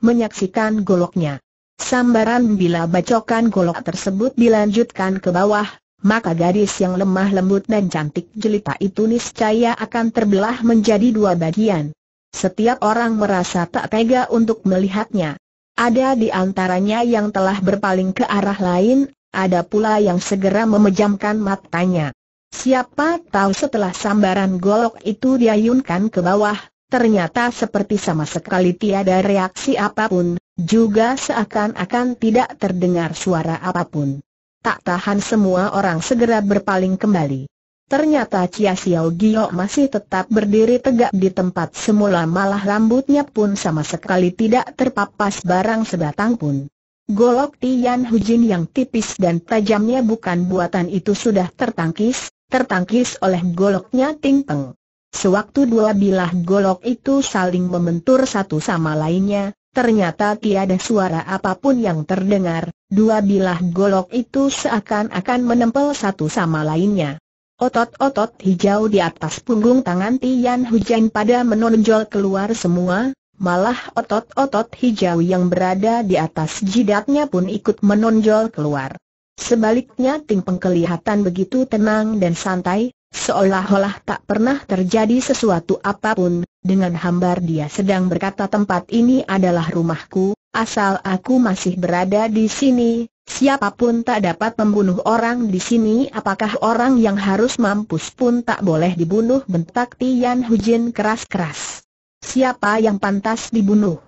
Menyaksikan goloknya. Sambaran bila bacokan golok tersebut dilanjutkan ke bawah, maka gadis yang lemah lembut dan cantik jelita itu niscaya akan terbelah menjadi dua bagian. Setiap orang merasa tak tega untuk melihatnya. Ada di antaranya yang telah berpaling ke arah lain, ada pula yang segera memejamkan matanya. Siapa tahu setelah sambaran golok itu diayunkan ke bawah, Ternyata seperti sama sekali tiada reaksi apapun, juga seakan-akan tidak terdengar suara apapun. Tak tahan semua orang segera berpaling kembali. Ternyata Chia Xiao Gio masih tetap berdiri tegak di tempat semula malah rambutnya pun sama sekali tidak terpapas barang sebatang pun. Golok Tian Hujin yang tipis dan tajamnya bukan buatan itu sudah tertangkis, tertangkis oleh goloknya Ting Peng. Sewaktu dua bilah golok itu saling membentur satu sama lainnya, ternyata tiada suara apapun yang terdengar, dua bilah golok itu seakan-akan menempel satu sama lainnya. Otot-otot hijau di atas punggung tangan Tian Hujan pada menonjol keluar semua, malah otot-otot hijau yang berada di atas jidatnya pun ikut menonjol keluar. Sebaliknya Ting Peng kelihatan begitu tenang dan santai, Seolah-olah tak pernah terjadi sesuatu apapun, dengan hambar dia sedang berkata tempat ini adalah rumahku, asal aku masih berada di sini, siapapun tak dapat membunuh orang di sini apakah orang yang harus mampus pun tak boleh dibunuh bentak Tian Hujin keras-keras. Siapa yang pantas dibunuh?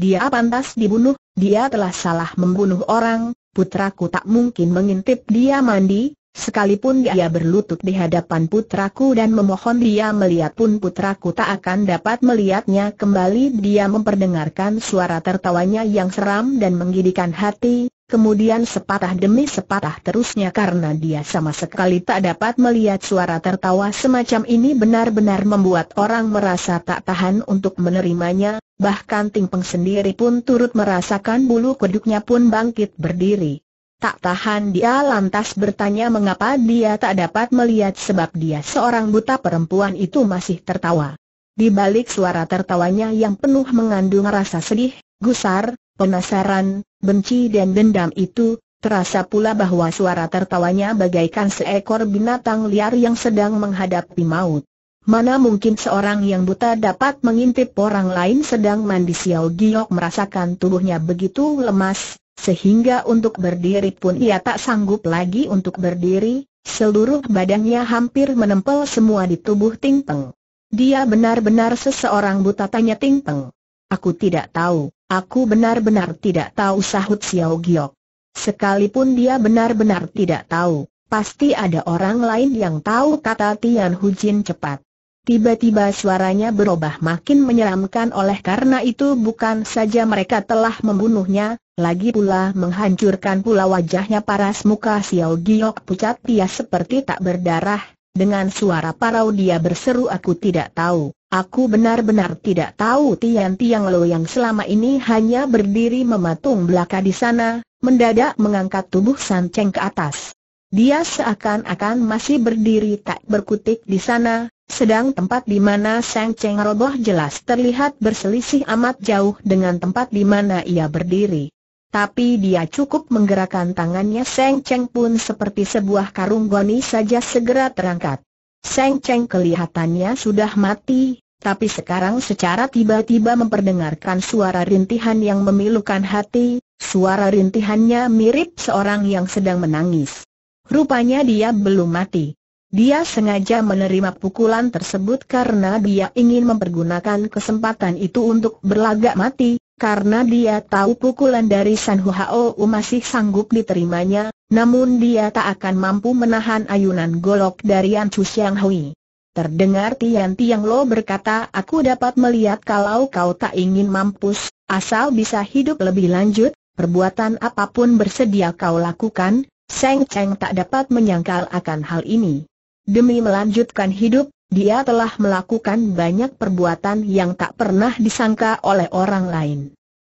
Dia pantas dibunuh, dia telah salah membunuh orang, putraku tak mungkin mengintip dia mandi, Sekalipun dia berlutut di hadapan putraku dan memohon dia melihat pun putraku tak akan dapat melihatnya kembali Dia memperdengarkan suara tertawanya yang seram dan menggidikan hati Kemudian sepatah demi sepatah terusnya karena dia sama sekali tak dapat melihat suara tertawa semacam ini benar-benar membuat orang merasa tak tahan untuk menerimanya, bahkan Ting Peng sendiri pun turut merasakan bulu kuduknya pun bangkit berdiri. Tak tahan dia lantas bertanya mengapa dia tak dapat melihat sebab dia seorang buta perempuan itu masih tertawa. Di balik suara tertawanya yang penuh mengandung rasa sedih, gusar, penasaran, benci dan dendam itu, terasa pula bahwa suara tertawanya bagaikan seekor binatang liar yang sedang menghadapi maut. Mana mungkin seorang yang buta dapat mengintip orang lain sedang mandi Xiao Giok merasakan tubuhnya begitu lemas, sehingga untuk berdiri pun ia tak sanggup lagi untuk berdiri, seluruh badannya hampir menempel semua di tubuh Ting Peng. Dia benar-benar seseorang buta tanya Ting Peng. Aku tidak tahu, aku benar-benar tidak tahu sahut Xiao Giok. Sekalipun dia benar-benar tidak tahu, pasti ada orang lain yang tahu kata Tian Hu Jin cepat. Tiba-tiba suaranya berubah makin menyeramkan oleh karena itu bukan saja mereka telah membunuhnya, lagi pula menghancurkan pula wajahnya paras muka Xiao Giok pucat dia seperti tak berdarah, dengan suara parau dia berseru aku tidak tahu, aku benar-benar tidak tahu Tian Tiang Lo yang selama ini hanya berdiri mematung belaka di sana, mendadak mengangkat tubuh San Cheng ke atas. Dia seakan-akan masih berdiri tak berkutik di sana, sedang tempat di mana Sang Cheng roboh jelas terlihat berselisih amat jauh dengan tempat di mana ia berdiri. Tapi dia cukup menggerakkan tangannya Sang Cheng pun seperti sebuah karung goni saja segera terangkat. Sang Cheng kelihatannya sudah mati, tapi sekarang secara tiba-tiba memperdengarkan suara rintihan yang memilukan hati, suara rintihannya mirip seorang yang sedang menangis. Rupanya dia belum mati. Dia sengaja menerima pukulan tersebut karena dia ingin mempergunakan kesempatan itu untuk berlagak mati, karena dia tahu pukulan dari San Huao masih sanggup diterimanya, namun dia tak akan mampu menahan ayunan golok dari Chu Xiang Hui. Terdengar Tian Tiang Lo berkata aku dapat melihat kalau kau tak ingin mampus, asal bisa hidup lebih lanjut, perbuatan apapun bersedia kau lakukan, Seng Cheng tak dapat menyangkal akan hal ini. Demi melanjutkan hidup, dia telah melakukan banyak perbuatan yang tak pernah disangka oleh orang lain.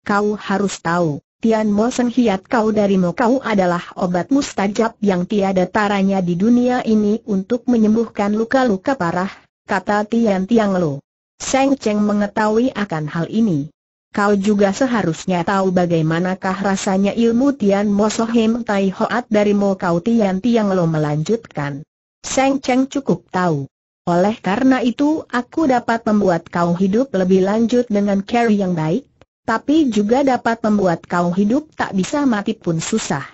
Kau harus tahu, Tian Mo Seng Hiat Kau dari mu Kau adalah obat mustajab yang tiada taranya di dunia ini untuk menyembuhkan luka-luka parah, kata Tian Tiang Lo. Seng Cheng mengetahui akan hal ini. Kau juga seharusnya tahu bagaimanakah rasanya ilmu Tian Mo Sohim Tai Hoat dari mu Kau Tian Tiang Lo melanjutkan. Seng Cheng cukup tahu. Oleh karena itu aku dapat membuat kau hidup lebih lanjut dengan care yang baik, tapi juga dapat membuat kau hidup tak bisa mati pun susah.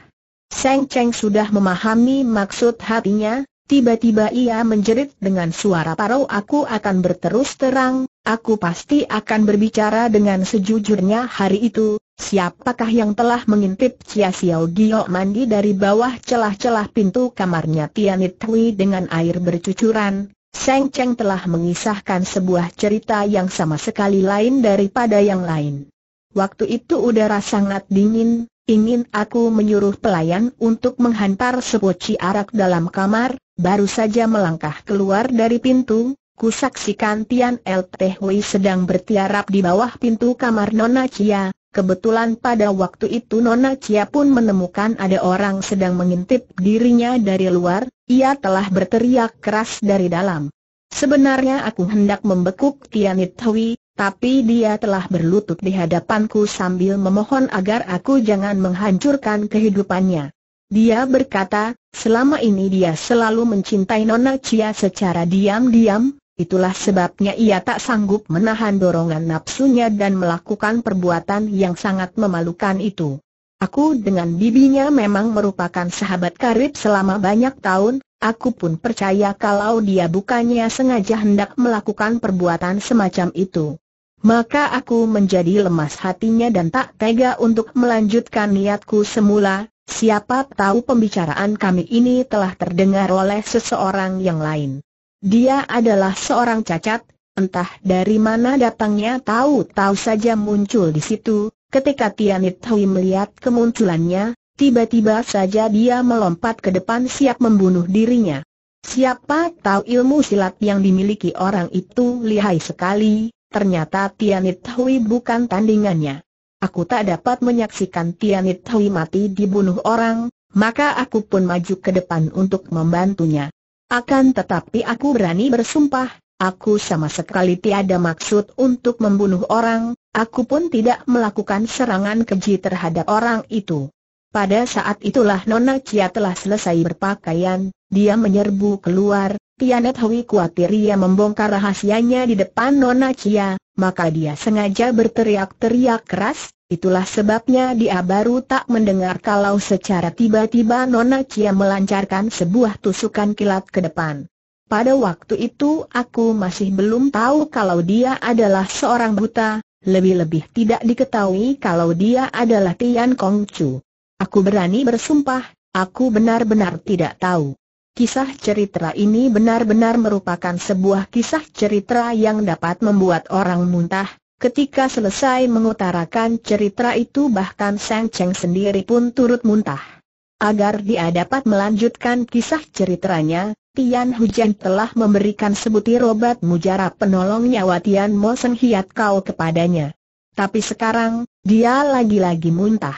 Seng Cheng sudah memahami maksud hatinya, tiba-tiba ia menjerit dengan suara parau aku akan berterus terang, aku pasti akan berbicara dengan sejujurnya hari itu, Siapakah yang telah mengintip Chia Xiao Gio mandi dari bawah celah-celah pintu kamarnya Tianit Hui dengan air bercucuran? Seng Cheng telah mengisahkan sebuah cerita yang sama sekali lain daripada yang lain. Waktu itu udara sangat dingin, ingin aku menyuruh pelayan untuk menghantar sepoci arak dalam kamar, baru saja melangkah keluar dari pintu, saksikan Tian El Tehui sedang bertiarap di bawah pintu kamar Nona Chia, Kebetulan pada waktu itu Nona Cia pun menemukan ada orang sedang mengintip dirinya dari luar, ia telah berteriak keras dari dalam. Sebenarnya aku hendak membekuk Tianit Hui, tapi dia telah berlutut di hadapanku sambil memohon agar aku jangan menghancurkan kehidupannya. Dia berkata, selama ini dia selalu mencintai Nona Cia secara diam-diam, Itulah sebabnya ia tak sanggup menahan dorongan nafsunya dan melakukan perbuatan yang sangat memalukan itu. Aku dengan bibinya memang merupakan sahabat karib selama banyak tahun, aku pun percaya kalau dia bukannya sengaja hendak melakukan perbuatan semacam itu. Maka aku menjadi lemas hatinya dan tak tega untuk melanjutkan niatku semula, siapa tahu pembicaraan kami ini telah terdengar oleh seseorang yang lain. Dia adalah seorang cacat, entah dari mana datangnya tahu-tahu saja muncul di situ. Ketika Tianit Hui melihat kemunculannya, tiba-tiba saja dia melompat ke depan siap membunuh dirinya. Siapa tahu ilmu silat yang dimiliki orang itu lihai sekali, ternyata Tianit Hui bukan tandingannya. Aku tak dapat menyaksikan Tianit Hui mati dibunuh orang, maka aku pun maju ke depan untuk membantunya. Akan tetapi aku berani bersumpah, aku sama sekali tiada maksud untuk membunuh orang, aku pun tidak melakukan serangan keji terhadap orang itu. Pada saat itulah Nona Chia telah selesai berpakaian, dia menyerbu keluar, Tianet Hui khawatir ia membongkar rahasianya di depan Nona Chia, maka dia sengaja berteriak-teriak keras, Itulah sebabnya dia baru tak mendengar kalau secara tiba-tiba Nona Cia melancarkan sebuah tusukan kilat ke depan. Pada waktu itu aku masih belum tahu kalau dia adalah seorang buta, lebih-lebih tidak diketahui kalau dia adalah Tian Kong Chu. Aku berani bersumpah, aku benar-benar tidak tahu. Kisah cerita ini benar-benar merupakan sebuah kisah cerita yang dapat membuat orang muntah, Ketika selesai mengutarakan cerita itu bahkan Sang Cheng sendiri pun turut muntah. Agar dia dapat melanjutkan kisah ceritanya, Tian Hujan telah memberikan sebutir obat mujarab penolong nyawa Tian Mo Seng Hiat Kau kepadanya. Tapi sekarang, dia lagi-lagi muntah.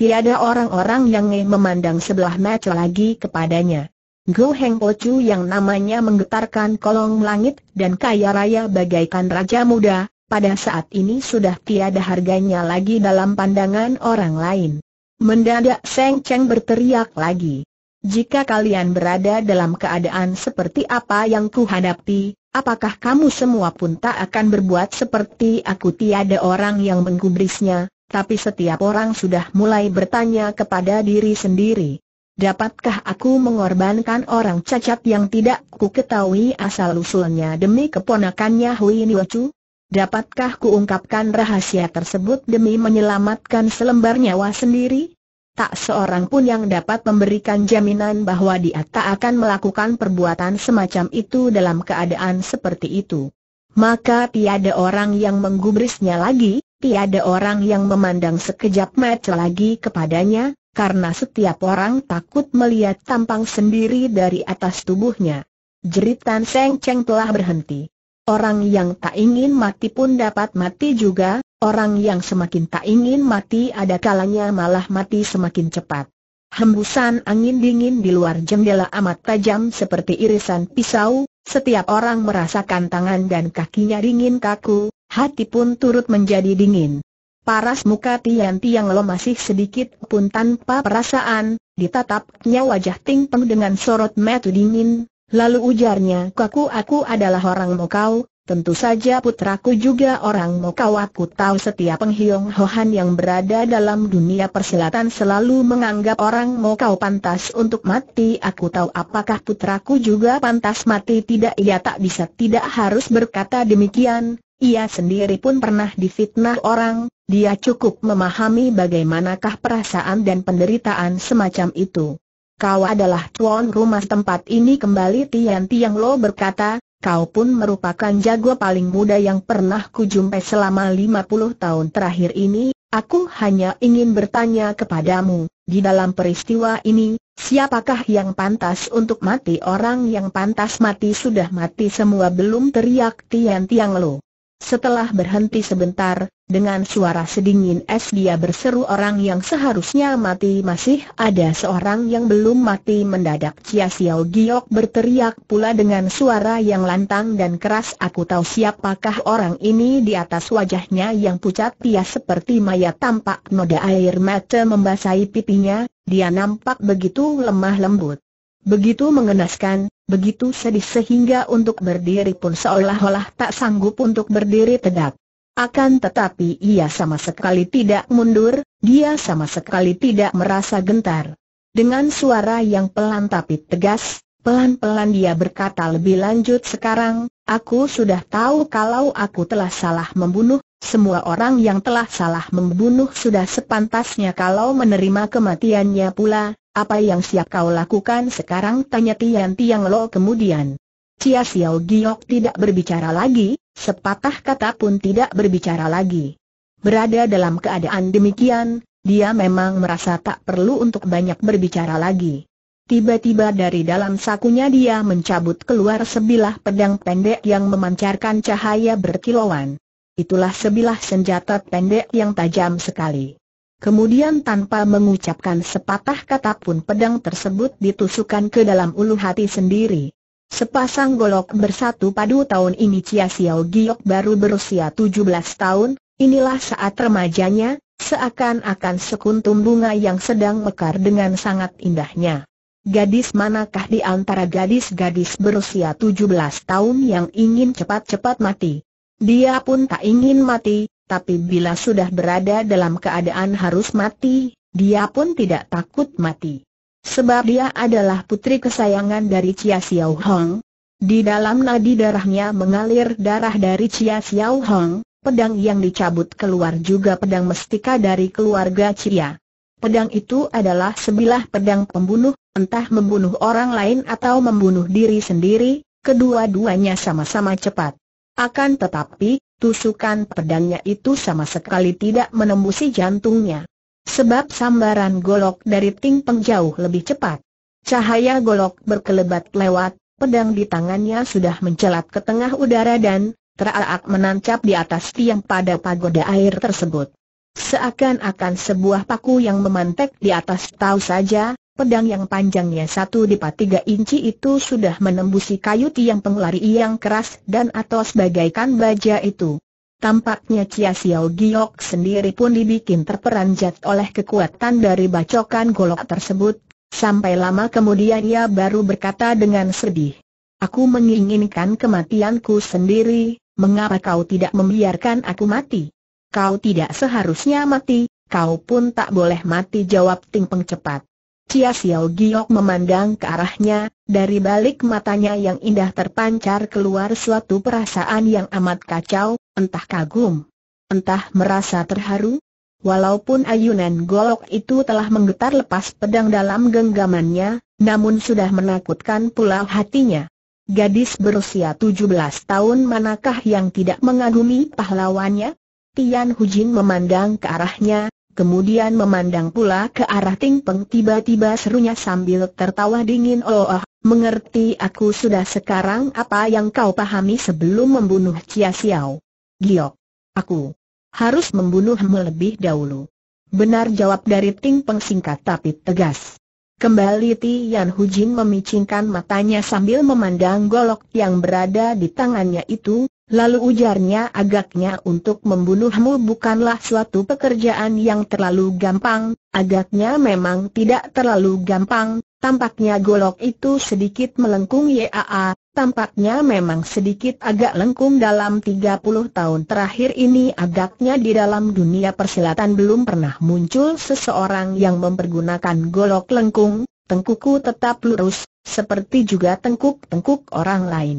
Tiada orang-orang yang memandang sebelah mata lagi kepadanya. Go Heng Chu yang namanya menggetarkan kolong langit dan kaya raya bagaikan raja muda, pada saat ini sudah tiada harganya lagi dalam pandangan orang lain. Mendadak Seng Cheng berteriak lagi. Jika kalian berada dalam keadaan seperti apa yang kuhadapi, apakah kamu semua pun tak akan berbuat seperti aku tiada orang yang menggubrisnya, tapi setiap orang sudah mulai bertanya kepada diri sendiri. Dapatkah aku mengorbankan orang cacat yang tidak ku ketahui asal-usulnya demi keponakannya Hui Chu? Dapatkah kuungkapkan rahasia tersebut demi menyelamatkan selembar nyawa sendiri? Tak seorang pun yang dapat memberikan jaminan bahwa dia tak akan melakukan perbuatan semacam itu dalam keadaan seperti itu. Maka tiada orang yang menggubrisnya lagi, tiada orang yang memandang sekejap mata lagi kepadanya, karena setiap orang takut melihat tampang sendiri dari atas tubuhnya. Jeritan Seng Cheng telah berhenti. Orang yang tak ingin mati pun dapat mati juga, orang yang semakin tak ingin mati ada kalanya malah mati semakin cepat. Hembusan angin dingin di luar jendela amat tajam seperti irisan pisau, setiap orang merasakan tangan dan kakinya dingin kaku, hati pun turut menjadi dingin. Paras muka Tian tiang lo masih sedikit pun tanpa perasaan, ditatapnya wajah Ting Peng dengan sorot mata dingin, Lalu ujarnya kaku aku adalah orang Mokau, tentu saja putraku juga orang Mokau aku tahu setiap penghiong Hohan yang berada dalam dunia persilatan selalu menganggap orang Mokau pantas untuk mati Aku tahu apakah putraku juga pantas mati tidak ia tak bisa tidak harus berkata demikian Ia sendiri pun pernah difitnah orang, dia cukup memahami bagaimanakah perasaan dan penderitaan semacam itu kau adalah tuan rumah tempat ini kembali Tian Tiang Lo berkata, kau pun merupakan jago paling muda yang pernah kujumpai selama 50 tahun terakhir ini, aku hanya ingin bertanya kepadamu, di dalam peristiwa ini, siapakah yang pantas untuk mati orang yang pantas mati sudah mati semua belum teriak Tian Tiang Lo. Setelah berhenti sebentar, dengan suara sedingin es dia berseru orang yang seharusnya mati masih ada seorang yang belum mati mendadak Cia Xiao Giok berteriak pula dengan suara yang lantang dan keras aku tahu siapakah orang ini di atas wajahnya yang pucat dia seperti mayat tampak noda air mata membasahi pipinya, dia nampak begitu lemah lembut. Begitu mengenaskan, begitu sedih sehingga untuk berdiri pun seolah-olah tak sanggup untuk berdiri tegak. Akan tetapi ia sama sekali tidak mundur, dia sama sekali tidak merasa gentar. Dengan suara yang pelan tapi tegas, pelan-pelan dia berkata lebih lanjut sekarang, aku sudah tahu kalau aku telah salah membunuh, semua orang yang telah salah membunuh sudah sepantasnya kalau menerima kematiannya pula, apa yang siap kau lakukan sekarang? Tanya Tian Tiang Lo kemudian. Cia Xiao Giok tidak berbicara lagi, sepatah kata pun tidak berbicara lagi. Berada dalam keadaan demikian, dia memang merasa tak perlu untuk banyak berbicara lagi. Tiba-tiba dari dalam sakunya dia mencabut keluar sebilah pedang pendek yang memancarkan cahaya berkilauan. Itulah sebilah senjata pendek yang tajam sekali. Kemudian tanpa mengucapkan sepatah kata pun pedang tersebut ditusukkan ke dalam ulu hati sendiri. Sepasang golok bersatu padu tahun ini Cia Xiao Giok baru berusia 17 tahun, inilah saat remajanya, seakan-akan sekuntum bunga yang sedang mekar dengan sangat indahnya. Gadis manakah di antara gadis-gadis berusia 17 tahun yang ingin cepat-cepat mati? Dia pun tak ingin mati, tapi bila sudah berada dalam keadaan harus mati, dia pun tidak takut mati. Sebab dia adalah putri kesayangan dari Chia Xiao Hong. Di dalam nadi darahnya mengalir darah dari Chia Xiao Hong, pedang yang dicabut keluar juga pedang mestika dari keluarga Chia. Pedang itu adalah sebilah pedang pembunuh, entah membunuh orang lain atau membunuh diri sendiri, kedua-duanya sama-sama cepat. Akan tetapi, tusukan pedangnya itu sama sekali tidak menembusi jantungnya. Sebab sambaran golok dari Ting pengjauh lebih cepat. Cahaya golok berkelebat lewat, pedang di tangannya sudah mencelat ke tengah udara dan teraak menancap di atas tiang pada pagoda air tersebut. Seakan-akan sebuah paku yang memantek di atas tahu saja, Pedang yang panjangnya satu dipat tiga inci itu sudah menembusi kayu tiang pengelari yang keras dan sebagai kan baja itu. Tampaknya Cia Xiao Giok sendiri pun dibikin terperanjat oleh kekuatan dari bacokan golok tersebut, sampai lama kemudian ia baru berkata dengan sedih. Aku menginginkan kematianku sendiri, mengapa kau tidak membiarkan aku mati? Kau tidak seharusnya mati, kau pun tak boleh mati jawab Ting Peng cepat. Chia Xiao Giok memandang ke arahnya, dari balik matanya yang indah terpancar keluar suatu perasaan yang amat kacau, entah kagum, entah merasa terharu. Walaupun ayunan golok itu telah menggetar lepas pedang dalam genggamannya, namun sudah menakutkan pula hatinya. Gadis berusia 17 tahun manakah yang tidak mengagumi pahlawannya? Tian Hujin memandang ke arahnya, Kemudian memandang pula ke arah Ting Peng tiba-tiba serunya sambil tertawa dingin oh, oh mengerti aku sudah sekarang apa yang kau pahami sebelum membunuh Chia Xiao. Giok. Aku harus membunuhmu lebih dahulu. Benar jawab dari Ting Peng singkat tapi tegas. Kembali Tian Hu Jin memicingkan matanya sambil memandang golok yang berada di tangannya itu, Lalu ujarnya agaknya untuk membunuhmu bukanlah suatu pekerjaan yang terlalu gampang, agaknya memang tidak terlalu gampang, tampaknya golok itu sedikit melengkung YAA, tampaknya memang sedikit agak lengkung dalam 30 tahun terakhir ini agaknya di dalam dunia persilatan belum pernah muncul seseorang yang mempergunakan golok lengkung, tengkuku tetap lurus, seperti juga tengkuk-tengkuk orang lain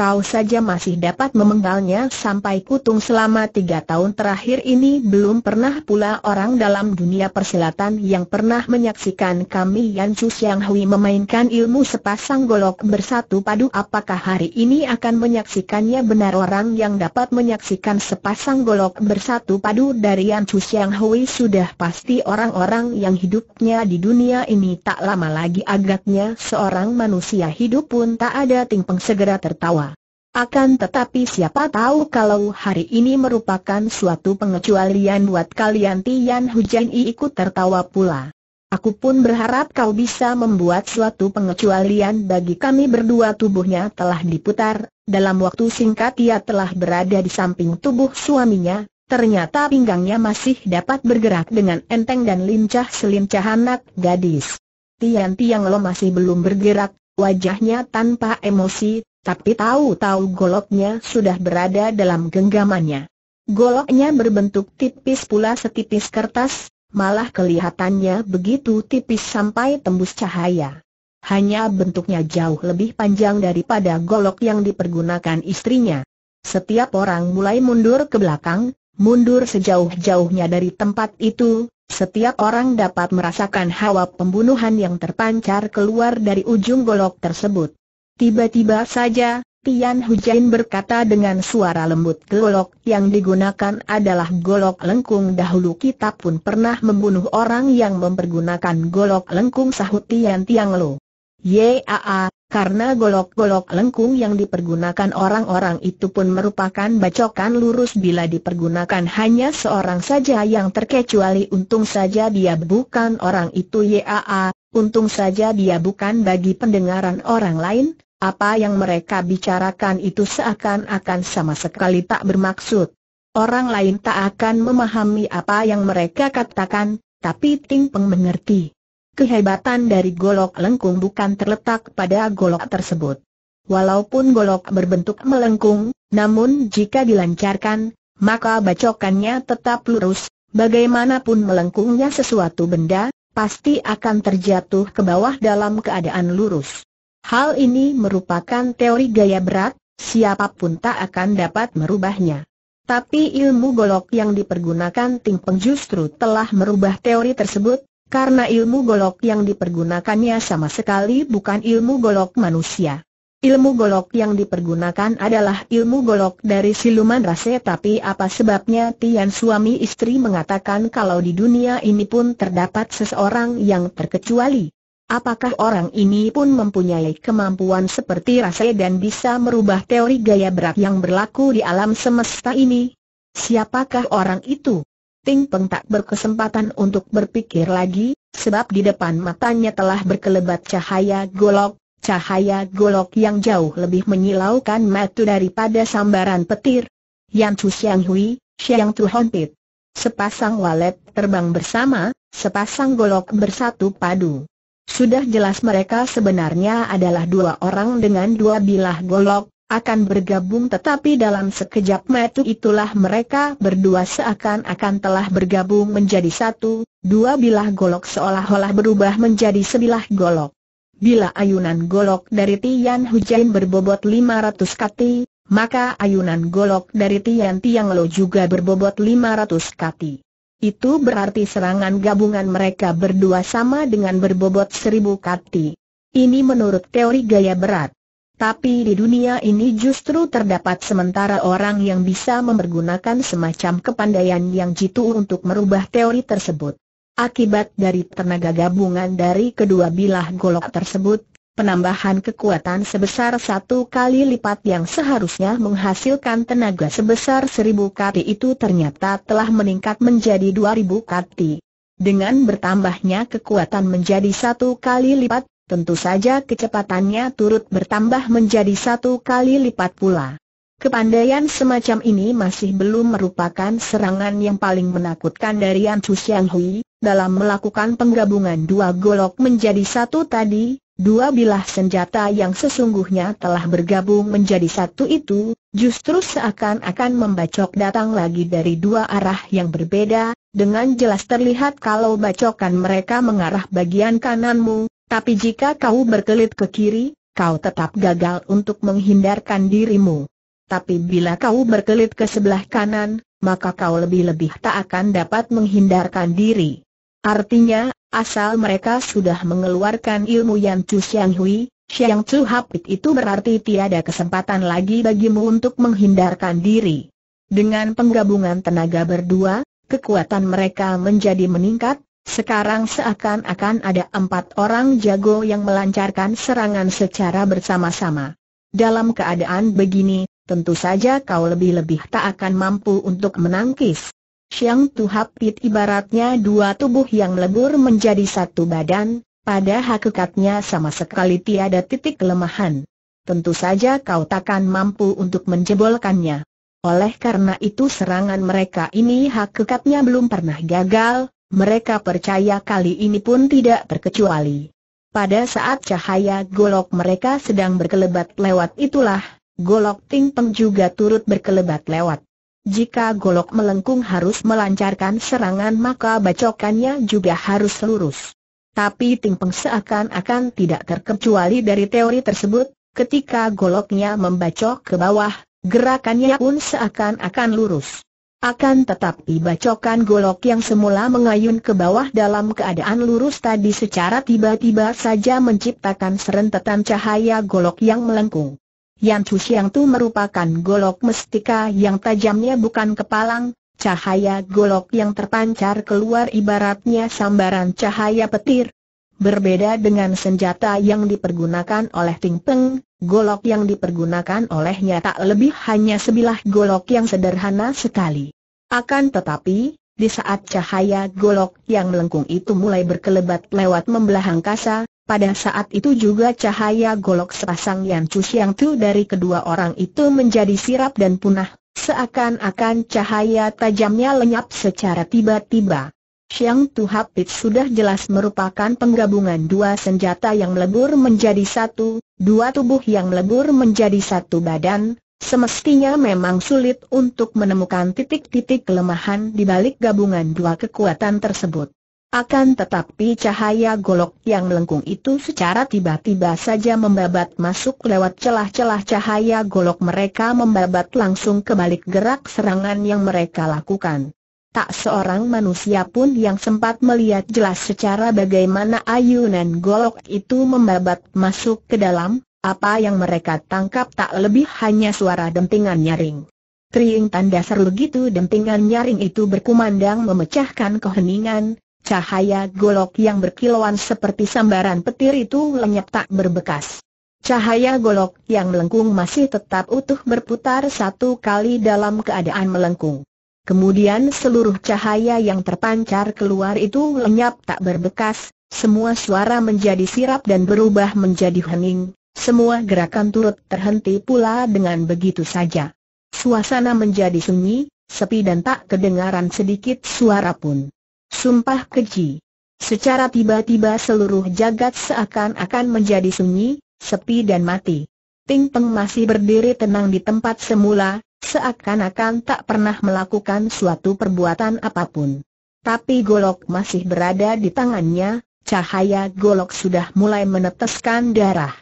kau saja masih dapat memenggalnya sampai kutung selama tiga tahun terakhir ini belum pernah pula orang dalam dunia persilatan yang pernah menyaksikan kami Yan Chu Siang Hui memainkan ilmu sepasang golok bersatu padu apakah hari ini akan menyaksikannya benar orang yang dapat menyaksikan sepasang golok bersatu padu dari Yan Chu Siang Hui sudah pasti orang-orang yang hidupnya di dunia ini tak lama lagi agaknya seorang manusia hidup pun tak ada tingpeng segera tertawa akan tetapi siapa tahu kalau hari ini merupakan suatu pengecualian buat kalian Tian Hujan I ikut tertawa pula. Aku pun berharap kau bisa membuat suatu pengecualian bagi kami berdua tubuhnya telah diputar, dalam waktu singkat ia telah berada di samping tubuh suaminya, ternyata pinggangnya masih dapat bergerak dengan enteng dan lincah selincah anak gadis. Tian Tian Lo masih belum bergerak, wajahnya tanpa emosi, tapi tahu-tahu goloknya sudah berada dalam genggamannya. Goloknya berbentuk tipis pula setipis kertas, malah kelihatannya begitu tipis sampai tembus cahaya. Hanya bentuknya jauh lebih panjang daripada golok yang dipergunakan istrinya. Setiap orang mulai mundur ke belakang, mundur sejauh-jauhnya dari tempat itu, setiap orang dapat merasakan hawa pembunuhan yang terpancar keluar dari ujung golok tersebut. Tiba-tiba saja, Tian Hujain berkata dengan suara lembut golok yang digunakan adalah golok lengkung dahulu kita pun pernah membunuh orang yang mempergunakan golok lengkung sahut Tian Tiang Lo. Yaa, karena golok-golok lengkung yang dipergunakan orang-orang itu pun merupakan bacokan lurus bila dipergunakan hanya seorang saja yang terkecuali untung saja dia bukan orang itu Yaa, untung saja dia bukan bagi pendengaran orang lain, apa yang mereka bicarakan itu seakan-akan sama sekali tak bermaksud. Orang lain tak akan memahami apa yang mereka katakan, tapi Ting Peng mengerti. Kehebatan dari golok lengkung bukan terletak pada golok tersebut. Walaupun golok berbentuk melengkung, namun jika dilancarkan, maka bacokannya tetap lurus, bagaimanapun melengkungnya sesuatu benda, pasti akan terjatuh ke bawah dalam keadaan lurus. Hal ini merupakan teori gaya berat, siapapun tak akan dapat merubahnya. Tapi ilmu golok yang dipergunakan Ting Peng justru telah merubah teori tersebut, karena ilmu golok yang dipergunakannya sama sekali bukan ilmu golok manusia. Ilmu golok yang dipergunakan adalah ilmu golok dari siluman rase tapi apa sebabnya Tian suami istri mengatakan kalau di dunia ini pun terdapat seseorang yang terkecuali. Apakah orang ini pun mempunyai kemampuan seperti rasa dan bisa merubah teori gaya berat yang berlaku di alam semesta ini? Siapakah orang itu? Ting Peng tak berkesempatan untuk berpikir lagi, sebab di depan matanya telah berkelebat cahaya golok, cahaya golok yang jauh lebih menyilaukan mata daripada sambaran petir. Yang Chu Xiang Hui, Xiang Tu Honpit. Sepasang walet terbang bersama, sepasang golok bersatu padu. Sudah jelas mereka sebenarnya adalah dua orang dengan dua bilah golok, akan bergabung tetapi dalam sekejap mata itulah mereka berdua seakan-akan telah bergabung menjadi satu, dua bilah golok seolah-olah berubah menjadi sebilah golok. Bila ayunan golok dari Tian Hujain berbobot 500 kati, maka ayunan golok dari Tian Tiang Lo juga berbobot 500 kati. Itu berarti serangan gabungan mereka berdua sama dengan berbobot seribu kati. Ini menurut teori gaya berat. Tapi di dunia ini justru terdapat sementara orang yang bisa mempergunakan semacam kepandaian yang jitu untuk merubah teori tersebut. Akibat dari tenaga gabungan dari kedua bilah golok tersebut, penambahan kekuatan sebesar satu kali lipat yang seharusnya menghasilkan tenaga sebesar seribu kati itu ternyata telah meningkat menjadi dua ribu kati. Dengan bertambahnya kekuatan menjadi satu kali lipat, tentu saja kecepatannya turut bertambah menjadi satu kali lipat pula. Kepandaian semacam ini masih belum merupakan serangan yang paling menakutkan dari Chu Xiang Hui, dalam melakukan penggabungan dua golok menjadi satu tadi, Dua bilah senjata yang sesungguhnya telah bergabung menjadi satu itu, justru seakan-akan membacok datang lagi dari dua arah yang berbeda, dengan jelas terlihat kalau bacokan mereka mengarah bagian kananmu, tapi jika kau berkelit ke kiri, kau tetap gagal untuk menghindarkan dirimu. Tapi bila kau berkelit ke sebelah kanan, maka kau lebih-lebih tak akan dapat menghindarkan diri. Artinya, Asal mereka sudah mengeluarkan ilmu yang Chu Xiang Hui, Xiang Chu Hapit itu berarti tiada kesempatan lagi bagimu untuk menghindarkan diri. Dengan penggabungan tenaga berdua, kekuatan mereka menjadi meningkat, sekarang seakan-akan ada empat orang jago yang melancarkan serangan secara bersama-sama. Dalam keadaan begini, tentu saja kau lebih-lebih tak akan mampu untuk menangkis. Siang Xiang Tuhapit ibaratnya dua tubuh yang lebur menjadi satu badan, pada hakikatnya sama sekali tiada titik kelemahan. Tentu saja kau takkan mampu untuk menjebolkannya. Oleh karena itu serangan mereka ini hakikatnya belum pernah gagal, mereka percaya kali ini pun tidak terkecuali. Pada saat cahaya golok mereka sedang berkelebat lewat itulah, golok Ting Peng juga turut berkelebat lewat. Jika golok melengkung harus melancarkan serangan maka bacokannya juga harus lurus. Tapi Ting Peng seakan-akan tidak terkecuali dari teori tersebut, ketika goloknya membacok ke bawah, gerakannya pun seakan-akan lurus. Akan tetapi bacokan golok yang semula mengayun ke bawah dalam keadaan lurus tadi secara tiba-tiba saja menciptakan serentetan cahaya golok yang melengkung. Yan Chu Xiang Tu merupakan golok mestika yang tajamnya bukan kepalang, cahaya golok yang terpancar keluar ibaratnya sambaran cahaya petir. Berbeda dengan senjata yang dipergunakan oleh Ting Peng, golok yang dipergunakan olehnya tak lebih hanya sebilah golok yang sederhana sekali. Akan tetapi, di saat cahaya golok yang melengkung itu mulai berkelebat lewat membelah angkasa, pada saat itu juga cahaya golok sepasang yang Chu yang Tu dari kedua orang itu menjadi sirap dan punah, seakan-akan cahaya tajamnya lenyap secara tiba-tiba. Siang Tu Hapit sudah jelas merupakan penggabungan dua senjata yang melebur menjadi satu, dua tubuh yang melebur menjadi satu badan, semestinya memang sulit untuk menemukan titik-titik kelemahan di balik gabungan dua kekuatan tersebut. Akan tetapi cahaya golok yang melengkung itu secara tiba-tiba saja membabat masuk lewat celah-celah cahaya golok mereka membabat langsung ke balik gerak serangan yang mereka lakukan. Tak seorang manusia pun yang sempat melihat jelas secara bagaimana ayunan golok itu membabat masuk ke dalam, apa yang mereka tangkap tak lebih hanya suara dentingan nyaring. Triing tanda seru gitu dentingan nyaring itu berkumandang memecahkan keheningan, Cahaya golok yang berkilauan seperti sambaran petir itu lenyap tak berbekas. Cahaya golok yang melengkung masih tetap utuh berputar satu kali dalam keadaan melengkung. Kemudian seluruh cahaya yang terpancar keluar itu lenyap tak berbekas, semua suara menjadi sirap dan berubah menjadi hening, semua gerakan turut terhenti pula dengan begitu saja. Suasana menjadi sunyi, sepi dan tak kedengaran sedikit suara pun. Sumpah keji. Secara tiba-tiba seluruh jagat seakan-akan menjadi sunyi, sepi dan mati. Ting Peng masih berdiri tenang di tempat semula, seakan-akan tak pernah melakukan suatu perbuatan apapun. Tapi golok masih berada di tangannya, cahaya golok sudah mulai meneteskan darah.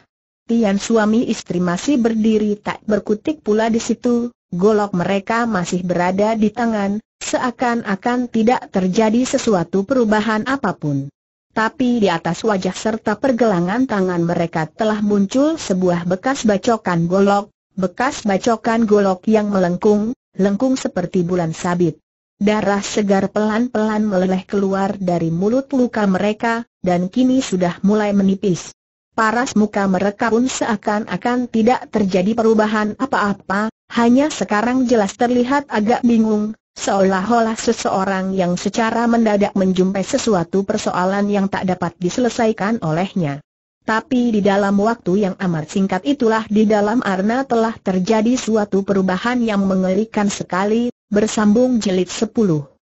Tian suami istri masih berdiri tak berkutik pula di situ, golok mereka masih berada di tangan, seakan-akan tidak terjadi sesuatu perubahan apapun. Tapi di atas wajah serta pergelangan tangan mereka telah muncul sebuah bekas bacokan golok, bekas bacokan golok yang melengkung, lengkung seperti bulan sabit. Darah segar pelan-pelan meleleh keluar dari mulut luka mereka, dan kini sudah mulai menipis. Paras muka mereka pun seakan-akan tidak terjadi perubahan apa-apa, hanya sekarang jelas terlihat agak bingung, seolah-olah seseorang yang secara mendadak menjumpai sesuatu persoalan yang tak dapat diselesaikan olehnya. Tapi di dalam waktu yang amat singkat itulah di dalam Arna telah terjadi suatu perubahan yang mengerikan sekali, bersambung jilid sepuluh.